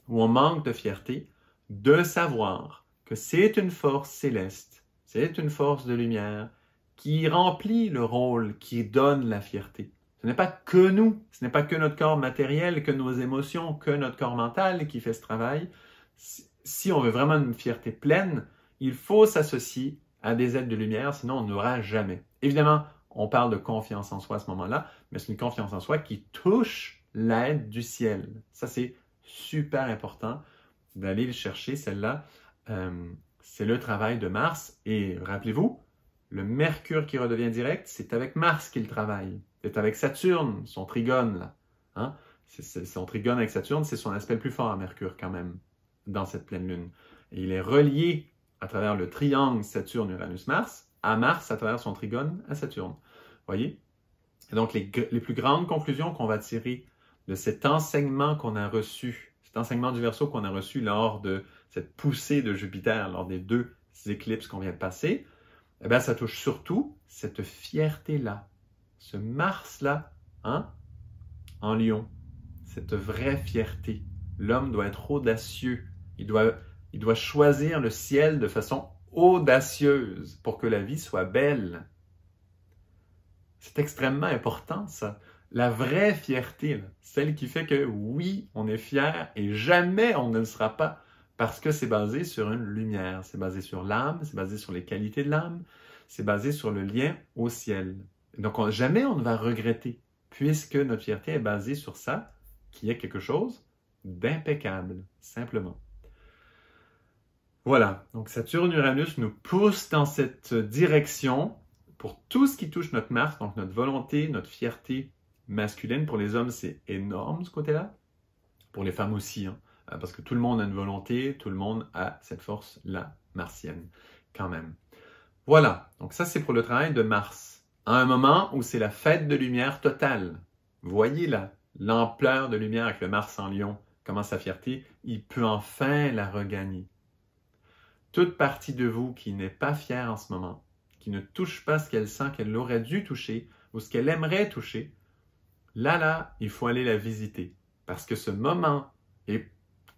où on manque de fierté, de savoir que c'est une force céleste, c'est une force de lumière, qui remplit le rôle qui donne la fierté. Ce n'est pas que nous, ce n'est pas que notre corps matériel, que nos émotions, que notre corps mental qui fait ce travail. Si on veut vraiment une fierté pleine, il faut s'associer à des aides de lumière, sinon on n'aura jamais. Évidemment, on parle de confiance en soi à ce moment-là, mais c'est une confiance en soi qui touche l'aide du ciel. Ça, c'est super important d'aller le chercher, celle-là. Euh, c'est le travail de Mars. Et rappelez-vous, le Mercure qui redevient direct, c'est avec Mars qu'il travaille. C'est avec Saturne, son trigone, hein? son trigone avec Saturne, c'est son aspect le plus fort à Mercure, quand même, dans cette pleine Lune. il est relié à travers le triangle Saturne-Uranus-Mars à Mars à travers son trigone à Saturne. Voyez? donc, les, les plus grandes conclusions qu'on va tirer de cet enseignement qu'on a reçu, cet enseignement du verso qu'on a reçu lors de cette poussée de Jupiter, lors des deux éclipses qu'on vient de passer, eh bien, ça touche surtout cette fierté-là, ce Mars-là, hein, en lion, cette vraie fierté. L'homme doit être audacieux, il doit, il doit choisir le ciel de façon audacieuse pour que la vie soit belle. C'est extrêmement important, ça. La vraie fierté, celle qui fait que oui, on est fier et jamais on ne le sera pas parce que c'est basé sur une lumière, c'est basé sur l'âme, c'est basé sur les qualités de l'âme, c'est basé sur le lien au ciel. Donc jamais on ne va regretter, puisque notre fierté est basée sur ça, qui est quelque chose d'impeccable, simplement. Voilà, donc Saturne-Uranus nous pousse dans cette direction pour tout ce qui touche notre Mars, donc notre volonté, notre fierté masculine. Pour les hommes, c'est énorme ce côté-là. Pour les femmes aussi. Hein. Euh, parce que tout le monde a une volonté, tout le monde a cette force-là martienne, quand même. Voilà, donc ça c'est pour le travail de Mars, à un moment où c'est la fête de lumière totale. Voyez là l'ampleur de lumière avec le Mars en Lion, comment sa fierté, il peut enfin la regagner. Toute partie de vous qui n'est pas fière en ce moment, qui ne touche pas ce qu'elle sent qu'elle aurait dû toucher ou ce qu'elle aimerait toucher, là, là, il faut aller la visiter. Parce que ce moment est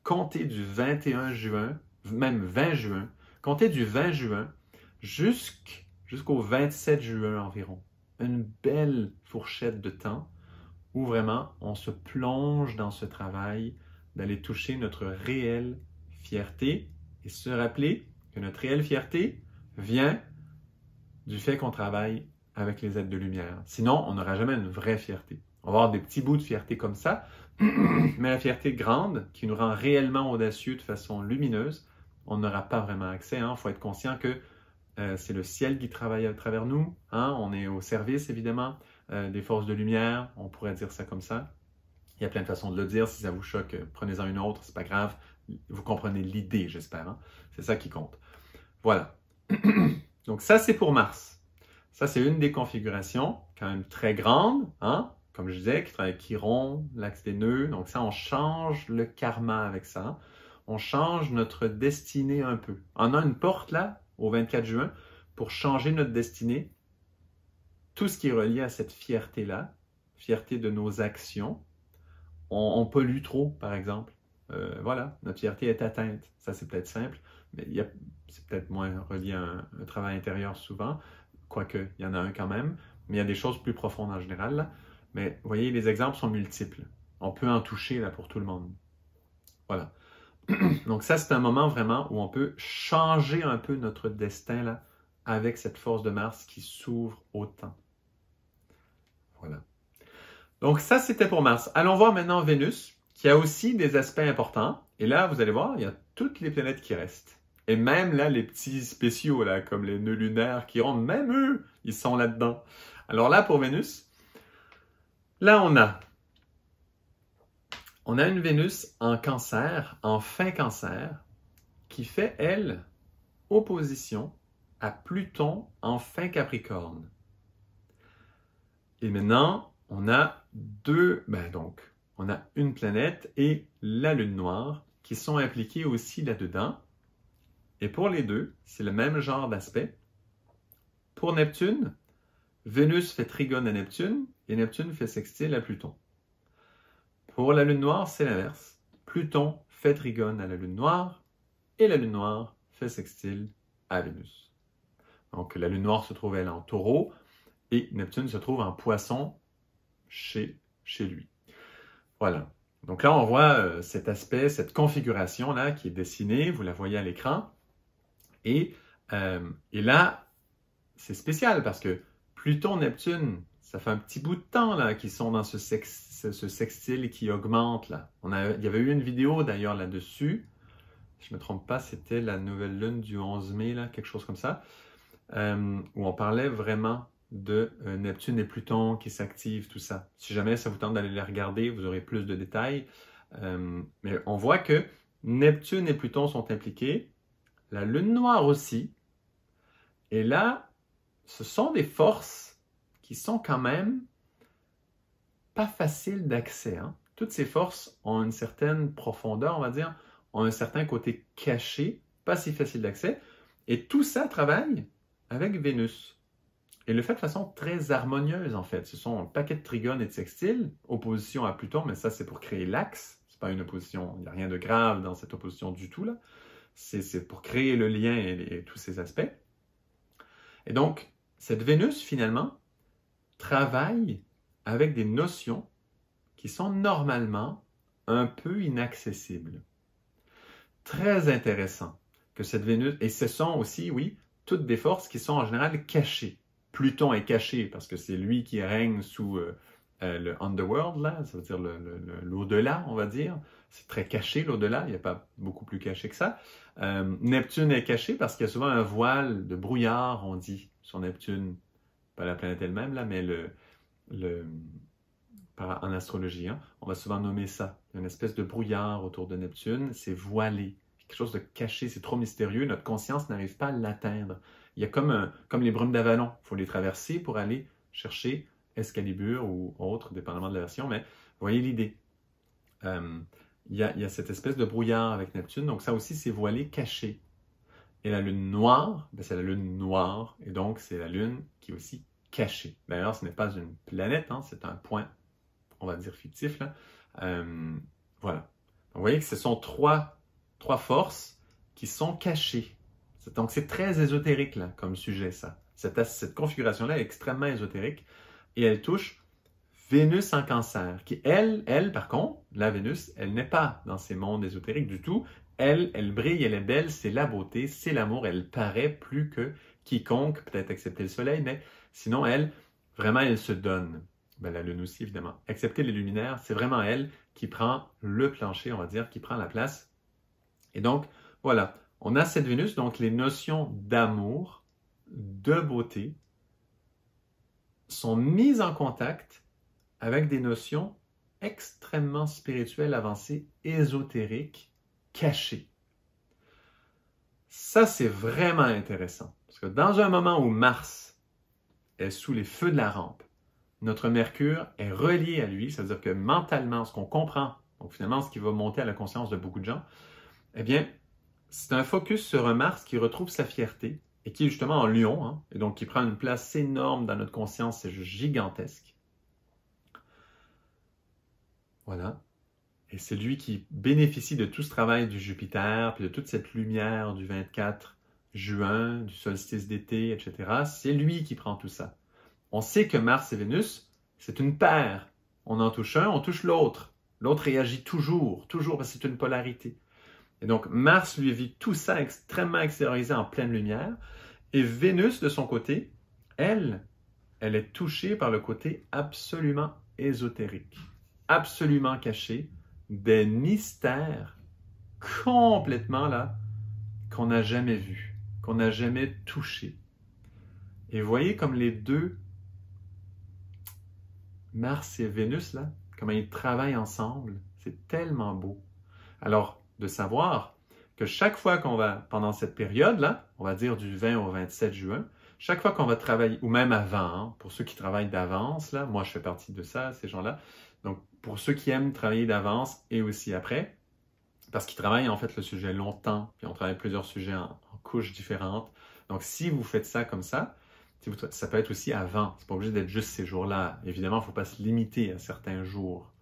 comptez du 21 juin, même 20 juin, comptez du 20 juin jusqu'au 27 juin environ. Une belle fourchette de temps où vraiment on se plonge dans ce travail d'aller toucher notre réelle fierté et se rappeler que notre réelle fierté vient du fait qu'on travaille avec les aides de lumière. Sinon, on n'aura jamais une vraie fierté. On va avoir des petits bouts de fierté comme ça, mais la fierté grande, qui nous rend réellement audacieux de façon lumineuse, on n'aura pas vraiment accès. Il hein. faut être conscient que euh, c'est le ciel qui travaille à travers nous. Hein. On est au service, évidemment, euh, des forces de lumière. On pourrait dire ça comme ça. Il y a plein de façons de le dire. Si ça vous choque, euh, prenez-en une autre. C'est pas grave. Vous comprenez l'idée, j'espère. Hein. C'est ça qui compte. Voilà. Donc ça, c'est pour Mars. Ça, c'est une des configurations, quand même très grande. Hein? comme je disais, qui travaille l'axe des nœuds. Donc ça, on change le karma avec ça. On change notre destinée un peu. On a une porte là, au 24 juin, pour changer notre destinée. Tout ce qui est relié à cette fierté-là, fierté de nos actions, on, pollue trop, par exemple. Euh, voilà, notre fierté est atteinte. Ça, c'est peut-être simple, mais c'est peut-être moins relié à un, travail intérieur souvent, quoique il y en a un quand même, mais il y a des choses plus profondes en général. Mais vous voyez, les exemples sont multiples. On peut en toucher là pour tout le monde. Voilà. Donc ça, c'est un moment vraiment où on peut changer un peu notre destin là, avec cette force de Mars qui s'ouvre au temps. Voilà. Donc ça, c'était pour Mars. Allons voir maintenant Vénus, qui a aussi des aspects importants. Et là, vous allez voir, il y a toutes les planètes qui restent. Et même là, les petits spéciaux, là, comme les nœuds lunaires qui rentrent, même eux, ils sont là-dedans. Alors là, pour Vénus, Là, on a, on a une Vénus en cancer, en fin cancer, qui fait, elle, opposition à Pluton en fin Capricorne. Et maintenant, on a deux, ben donc, on a une planète et la Lune noire qui sont impliquées aussi là-dedans. Et pour les deux, c'est le même genre d'aspect. Pour Neptune, Vénus fait trigone à Neptune et Neptune fait sextile à Pluton. Pour la Lune noire, c'est l'inverse. Pluton fait trigone à la Lune noire et la Lune noire fait sextile à Vénus. Donc la Lune noire se trouve elle en taureau et Neptune se trouve en poisson chez, chez lui. Voilà. Donc là, on voit euh, cet aspect, cette configuration-là qui est dessinée, vous la voyez à l'écran. Et, euh, et là, c'est spécial parce que Pluton-Neptune, ça fait un petit bout de temps là qu'ils sont dans ce, ce, sextile qui augmente là. il y avait eu une vidéo d'ailleurs là-dessus. Je me trompe pas, c'était la nouvelle lune du 11 mai quelque chose comme ça, euh, où on parlait vraiment de euh, Neptune et Pluton qui s'activent, tout ça. Si jamais ça vous tente d'aller les regarder, vous aurez plus de détails. Euh, mais on voit que Neptune et Pluton sont impliqués, la Lune noire aussi. Et là, ce sont des forces qui sont quand même pas faciles d'accès. Hein. Toutes ces forces ont une certaine profondeur, on va dire, ont un certain côté caché, pas si facile d'accès. Et tout ça travaille avec Vénus. Et le fait de façon très harmonieuse, en fait. Ce sont un paquet de trigones et de sextiles, opposition à Pluton, mais ça, c'est pour créer l'axe. C'est pas une opposition, il n'y a rien de grave dans cette opposition du tout, là. C'est pour créer le lien et tous ces aspects. Et donc, cette Vénus, finalement, travaille avec des notions qui sont normalement un peu inaccessibles. Très intéressant que cette Vénus, et ce sont aussi, oui, toutes des forces qui sont en général cachées. Pluton est caché parce que c'est lui qui règne sous euh, euh, le underworld, là, ça veut dire l'au-delà, on va dire. C'est très caché l'au-delà, il n'y a pas beaucoup plus caché que ça. Euh, Neptune est caché parce qu'il y a souvent un voile de brouillard, on dit, sur Neptune, pas la planète elle-même, là, mais le, le, en astrologie, on va souvent nommer ça une espèce de brouillard autour de Neptune, c'est voilé, quelque chose de caché, c'est trop mystérieux, notre conscience n'arrive pas à l'atteindre. Il y a comme, comme les brumes d'Avalon, il faut les traverser pour aller chercher Excalibur ou autre, dépendamment de la version, mais voyez l'idée. Euh, il, il y, a cette espèce de brouillard avec Neptune, donc ça aussi c'est voilé, caché. Et la lune noire, ben, c'est la lune noire, et donc c'est la lune qui est aussi cachée. D'ailleurs, ce n'est pas une planète, hein, c'est un point, on va dire fictif. Euh, voilà. vous voyez que ce sont trois, trois forces qui sont cachées. Donc c'est très ésotérique là, comme sujet, ça. Cette, cette configuration-là est extrêmement ésotérique et elle touche Vénus en cancer, qui elle, elle par contre, la Vénus, elle n'est pas dans ces mondes ésotériques du tout, elle, elle brille, elle est belle, c'est la beauté, c'est l'amour, elle paraît plus que quiconque, peut-être accepter le soleil, mais sinon, elle, vraiment, elle se donne. Ben, la lune aussi, évidemment. Accepter les luminaires, c'est vraiment elle qui prend le plancher, on va dire, qui prend la place. Et donc, voilà, on a cette Vénus, donc les notions d'amour, de beauté, sont mises en contact avec des notions extrêmement spirituelles, avancées, ésotériques, caché. Ça, c'est vraiment intéressant. Parce que dans un moment où Mars est sous les feux de la rampe, notre Mercure est relié à lui, c'est-à-dire que mentalement, ce qu'on comprend, donc finalement ce qui va monter à la conscience de beaucoup de gens, eh bien, c'est un focus sur un Mars qui retrouve sa fierté et qui est justement en lion, hein, et donc qui prend une place énorme dans notre conscience, c'est gigantesque. Voilà. Et c'est lui qui bénéficie de tout ce travail du Jupiter, puis de toute cette lumière du 24 juin, du solstice d'été, etc. C'est lui qui prend tout ça. On sait que Mars et Vénus, c'est une paire. On en touche un, on touche l'autre. L'autre réagit toujours, toujours, parce que c'est une polarité. Et donc, Mars lui vit tout ça extrêmement extériorisé en pleine lumière. Et Vénus, de son côté, elle, elle est touchée par le côté absolument ésotérique, absolument caché, des mystères complètement là qu'on n'a jamais vu, qu'on n'a jamais touché. Et voyez comme les deux, Mars et Vénus, là, comment ils travaillent ensemble. C'est tellement beau. Alors, de savoir que chaque fois qu'on va, pendant cette période-là, on va dire du 20 au 27 juin, chaque fois qu'on va travailler, ou même avant, hein, pour ceux qui travaillent d'avance, là, moi je fais partie de ça, ces gens-là, pour ceux qui aiment travailler d'avance et aussi après, parce qu'ils travaillent en fait le sujet longtemps, puis on travaille plusieurs sujets en, couches différentes. Donc si vous faites ça comme ça, ça peut être aussi avant. C'est pas obligé d'être juste ces jours-là. Évidemment, il ne faut pas se limiter à certains jours.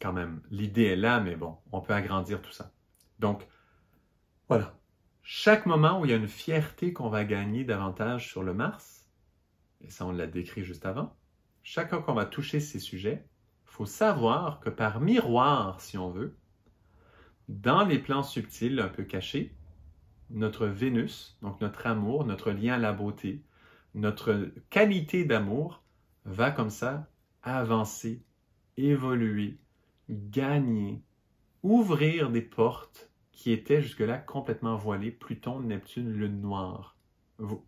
Quand même, l'idée est là, mais bon, on peut agrandir tout ça. Donc, voilà. Chaque moment où il y a une fierté qu'on va gagner davantage sur le Mars, et ça on l'a décrit juste avant, chaque fois qu'on va toucher ces sujets, faut savoir que par miroir, si on veut, dans les plans subtils un peu cachés, notre Vénus, donc notre amour, notre lien à la beauté, notre qualité d'amour va comme ça avancer, évoluer, gagner, ouvrir des portes qui étaient jusque-là complètement voilées, Pluton, Neptune, Lune noire.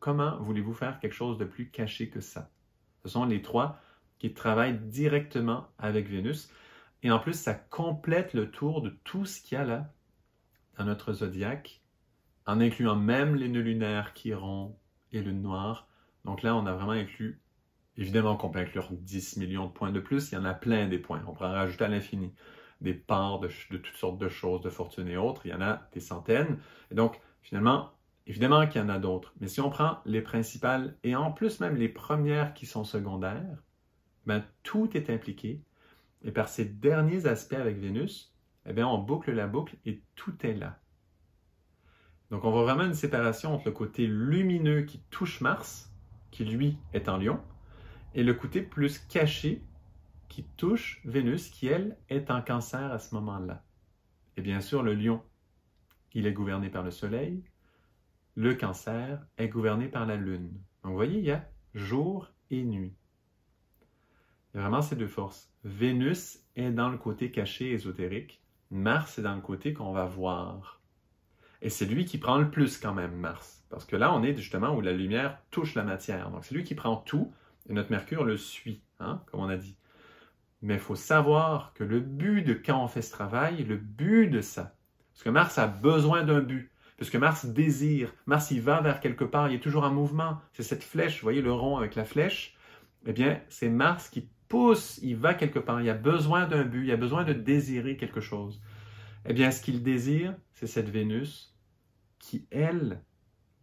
comment voulez-vous faire quelque chose de plus caché que ça? Ce sont les trois qui travaillent directement avec Vénus. Et en plus, ça complète le tour de tout ce qu'il y a là dans notre zodiaque, en incluant même les nœuds lunaires qui iront, et le noir. Donc là, on a vraiment inclus, évidemment qu'on peut inclure 10 millions de points de plus, il y en a plein des points, on pourrait en rajouter à l'infini. Des parts de, de toutes sortes de choses, de fortune et autres, il y en a des centaines. Et donc, finalement, Évidemment qu'il y en a d'autres, mais si on prend les principales et en plus même les premières qui sont secondaires, ben, tout est impliqué. Et par ces derniers aspects avec Vénus, eh bien, on boucle la boucle et tout est là. Donc on voit vraiment une séparation entre le côté lumineux qui touche Mars, qui lui est en Lion, et le côté plus caché qui touche Vénus, qui elle est en cancer à ce moment-là. Et bien sûr, le lion, il est gouverné par le Soleil, le cancer est gouverné par la Lune. Donc vous voyez, il y a jour et nuit. Il y a vraiment ces deux forces. Vénus est dans le côté caché ésotérique. Mars est dans le côté qu'on va voir. Et c'est lui qui prend le plus quand même, Mars. Parce que là, on est justement où la lumière touche la matière. Donc c'est lui qui prend tout et notre Mercure le suit, hein, comme on a dit. Mais il faut savoir que le but de quand on fait ce travail, le but de ça, parce que Mars a besoin d'un but, parce que Mars désire, Mars il va vers quelque part, il est toujours en mouvement. C'est cette flèche, vous voyez le rond avec la flèche, eh bien c'est Mars qui pousse, il va quelque part, il a besoin d'un but, il a besoin de désirer quelque chose. Eh bien, ce qu'il désire, c'est cette Vénus qui, elle,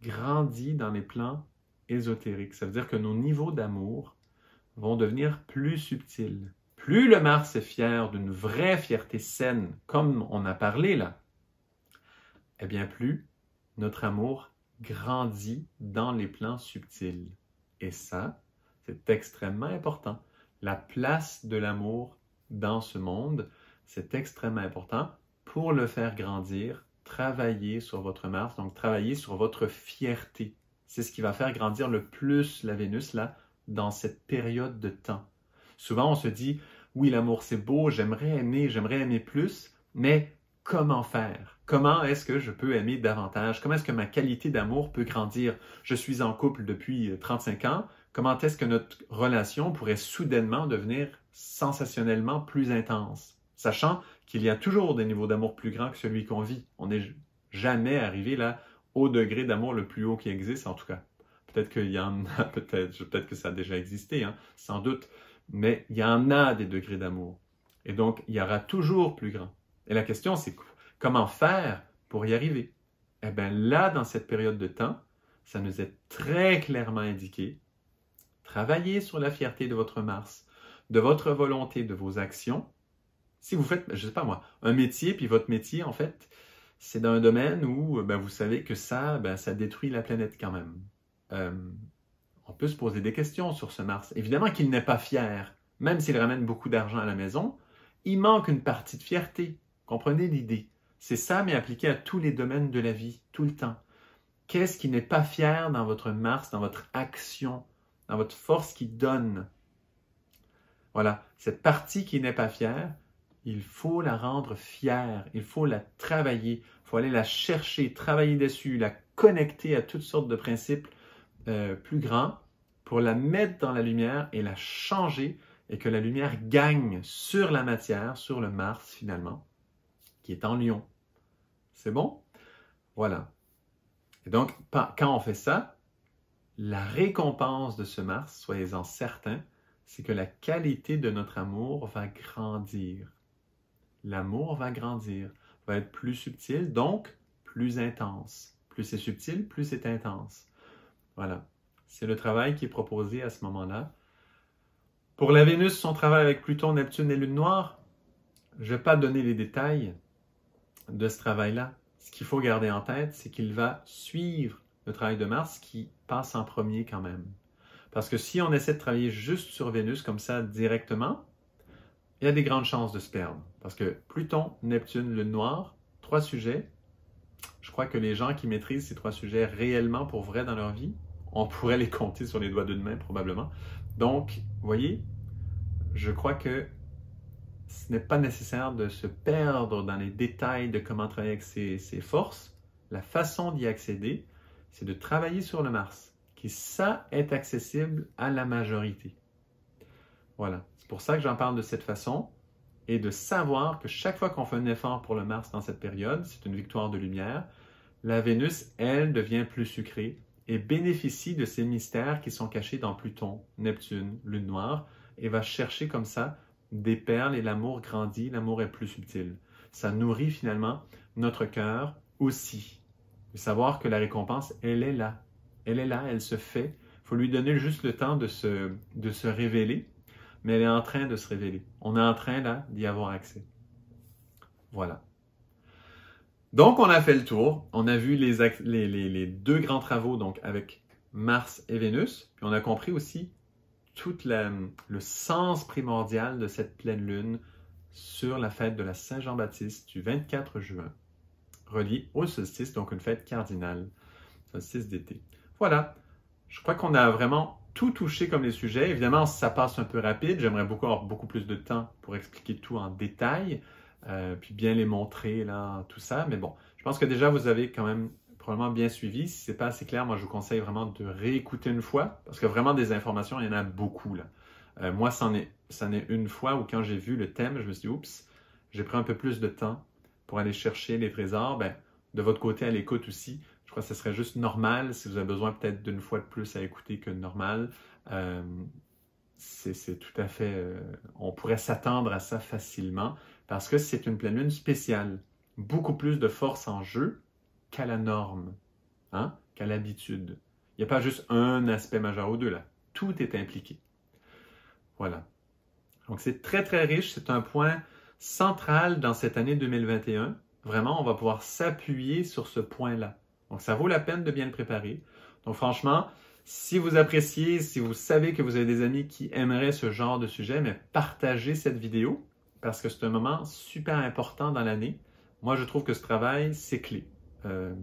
grandit dans les plans ésotériques. Ça veut dire que nos niveaux d'amour vont devenir plus subtils. Plus le Mars est fier d'une vraie fierté saine, comme on a parlé là, eh bien plus notre amour grandit dans les plans subtils. Et ça, c'est extrêmement important la place de l'amour dans ce monde. C'est extrêmement important pour le faire grandir. Travailler sur votre Mars, donc travailler sur votre fierté. C'est ce qui va faire grandir le plus la Vénus là dans cette période de temps. Souvent, on se dit oui, l'amour c'est beau, j'aimerais aimer, j'aimerais aimer plus, mais comment faire Comment est-ce que je peux aimer davantage Comment est-ce que ma qualité d'amour peut grandir Je suis en couple depuis 35 euh, ans, Comment est-ce que notre relation pourrait soudainement devenir sensationnellement plus intense, sachant qu'il y a toujours des niveaux d'amour plus grands que celui qu'on vit. On n'est jamais arrivé là au degré d'amour le plus haut qui existe, en tout cas. Peut-être qu'il y en a, peut-être, peut que ça a déjà existé, hein, sans doute, mais il y en a des degrés d'amour. Et donc, il y aura toujours plus grand. Et la question, c'est comment faire pour y arriver? Eh bien, là, dans cette période de temps, ça nous est très clairement indiqué Travaillez sur la fierté de votre Mars, de votre volonté, de vos actions. Si vous faites, je ne sais pas moi, un métier, puis votre métier, en fait, c'est dans un domaine où ben, vous savez que ça, ben, ça détruit la planète quand même. Euh, on peut se poser des questions sur ce Mars. Évidemment qu'il n'est pas fier, même s'il ramène beaucoup d'argent à la maison, il manque une partie de fierté. Comprenez l'idée. C'est ça, mais appliqué à tous les domaines de la vie, tout le temps. Qu'est-ce qui n'est pas fier dans votre Mars, dans votre action, dans votre force qui donne. Voilà, cette partie qui n'est pas fière, il faut la rendre fière, il faut la travailler, il faut aller la chercher, travailler dessus, la connecter à toutes sortes de principes euh, plus grands pour la mettre dans la lumière et la changer et que la lumière gagne sur la matière, sur le Mars finalement, qui est en lion. C'est bon? Voilà. Et donc, quand on fait ça, la récompense de ce Mars, soyez-en certains, c'est que la qualité de notre amour va grandir. L'amour va grandir, va être plus subtil, donc plus intense. Plus c'est subtil, plus c'est intense. Voilà. C'est le travail qui est proposé à ce moment-là. Pour la Vénus, son travail avec Pluton, Neptune et Lune Noire, je ne vais pas donner les détails de ce travail-là. Ce qu'il faut garder en tête, c'est qu'il va suivre le travail de Mars qui passe en premier quand même. Parce que si on essaie de travailler juste sur Vénus comme ça directement, il y a des grandes chances de se perdre. Parce que Pluton, Neptune, Lune noire, trois sujets, je crois que les gens qui maîtrisent ces trois sujets réellement pour vrai dans leur vie, on pourrait les compter sur les doigts d'une main probablement. Donc, voyez, je crois que ce n'est pas nécessaire de se perdre dans les détails de comment travailler avec ces ses forces. La façon d'y accéder, c'est de travailler sur le Mars, qui ça est accessible à la majorité. Voilà, c'est pour ça que j'en parle de cette façon et de savoir que chaque fois qu'on fait un effort pour le Mars dans cette période, c'est une victoire de lumière, la Vénus, elle, devient plus sucrée et bénéficie de ces mystères qui sont cachés dans Pluton, Neptune, Lune Noire, et va chercher comme ça des perles et l'amour grandit, l'amour est plus subtil. Ça nourrit finalement notre cœur aussi savoir que la récompense, elle est là. Elle est là, elle se fait. Il faut lui donner juste le temps de se, de se révéler, mais elle est en train de se révéler. On est en train, là, d'y avoir accès. Voilà. Donc, on a fait le tour. On a vu les, les, deux grands travaux, donc avec Mars et Vénus. Puis on a compris aussi tout le sens primordial de cette pleine lune sur la fête de la Saint-Jean-Baptiste du 24 juin relié au solstice, donc une fête cardinale, solstice d'été. Voilà, je crois qu'on a vraiment tout touché comme les sujets. Évidemment, ça passe un peu rapide. J'aimerais beaucoup avoir beaucoup plus de temps pour expliquer tout en détail, euh, puis bien les montrer, là, tout ça. Mais bon, je pense que déjà, vous avez quand même probablement bien suivi. Si ce n'est pas assez clair, moi, je vous conseille vraiment de réécouter une fois, parce que vraiment, des informations, il y en a beaucoup, là. Euh, moi, c'en ça n'est est une fois où quand j'ai vu le thème, je me suis dit, oups, j'ai pris un peu plus de temps pour aller chercher les trésors, ben, de votre côté à l'écoute aussi. Je crois que ce serait juste normal si vous avez besoin peut-être d'une fois de plus à écouter que normal. Euh, c'est tout à fait. Euh, on pourrait s'attendre à ça facilement parce que c'est une pleine lune spéciale. Beaucoup plus de force en jeu qu'à la norme, hein, qu'à l'habitude. Il n'y a pas juste un aspect majeur ou deux là. Tout est impliqué. Voilà. Donc c'est très très riche. C'est un point centrale dans cette année 2021. Vraiment, on va pouvoir s'appuyer sur ce point-là. Donc, ça vaut la peine de bien le préparer. Donc, franchement, si vous appréciez, si vous savez que vous avez des amis qui aimeraient ce genre de sujet, mais partagez cette vidéo parce que c'est un moment super important dans l'année. Moi, je trouve que ce travail, c'est clé. Euh,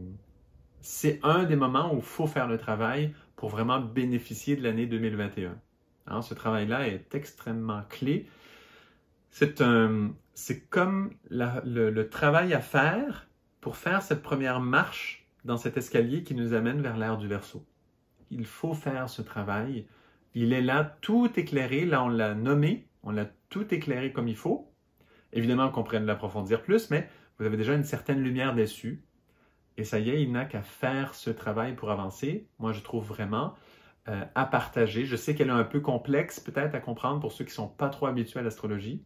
c'est un des moments où il faut faire le travail pour vraiment bénéficier de l'année 2021. Hein, ce travail-là est extrêmement clé. C'est un, c'est comme le, travail à faire pour faire cette première marche dans cet escalier qui nous amène vers l'ère du verso. Il faut faire ce travail. Il est là, tout éclairé. Là, on l'a nommé, on l'a tout éclairé comme il faut. Évidemment qu'on prenne l'approfondir plus, mais vous avez déjà une certaine lumière dessus. Et ça y est, il n'a qu'à faire ce travail pour avancer. Moi, je trouve vraiment euh, à partager. Je sais qu'elle est un peu complexe peut-être à comprendre pour ceux qui ne sont pas trop habitués à l'astrologie,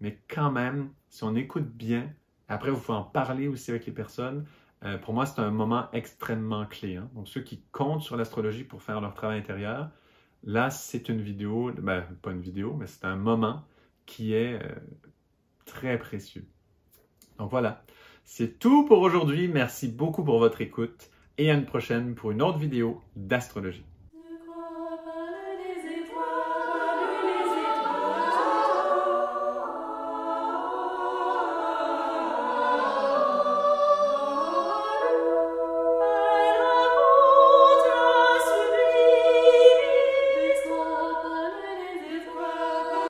mais quand même, si on écoute bien, après, vous pouvez en parler aussi avec les personnes. Euh, pour moi, c'est un moment extrêmement clé. Hein. Donc, ceux qui comptent sur l'astrologie pour faire leur travail intérieur, là, c'est une vidéo, ben, pas une vidéo, mais c'est un moment qui est euh, très précieux. Donc voilà, c'est tout pour aujourd'hui. Merci beaucoup pour votre écoute et à une prochaine pour une autre vidéo d'astrologie.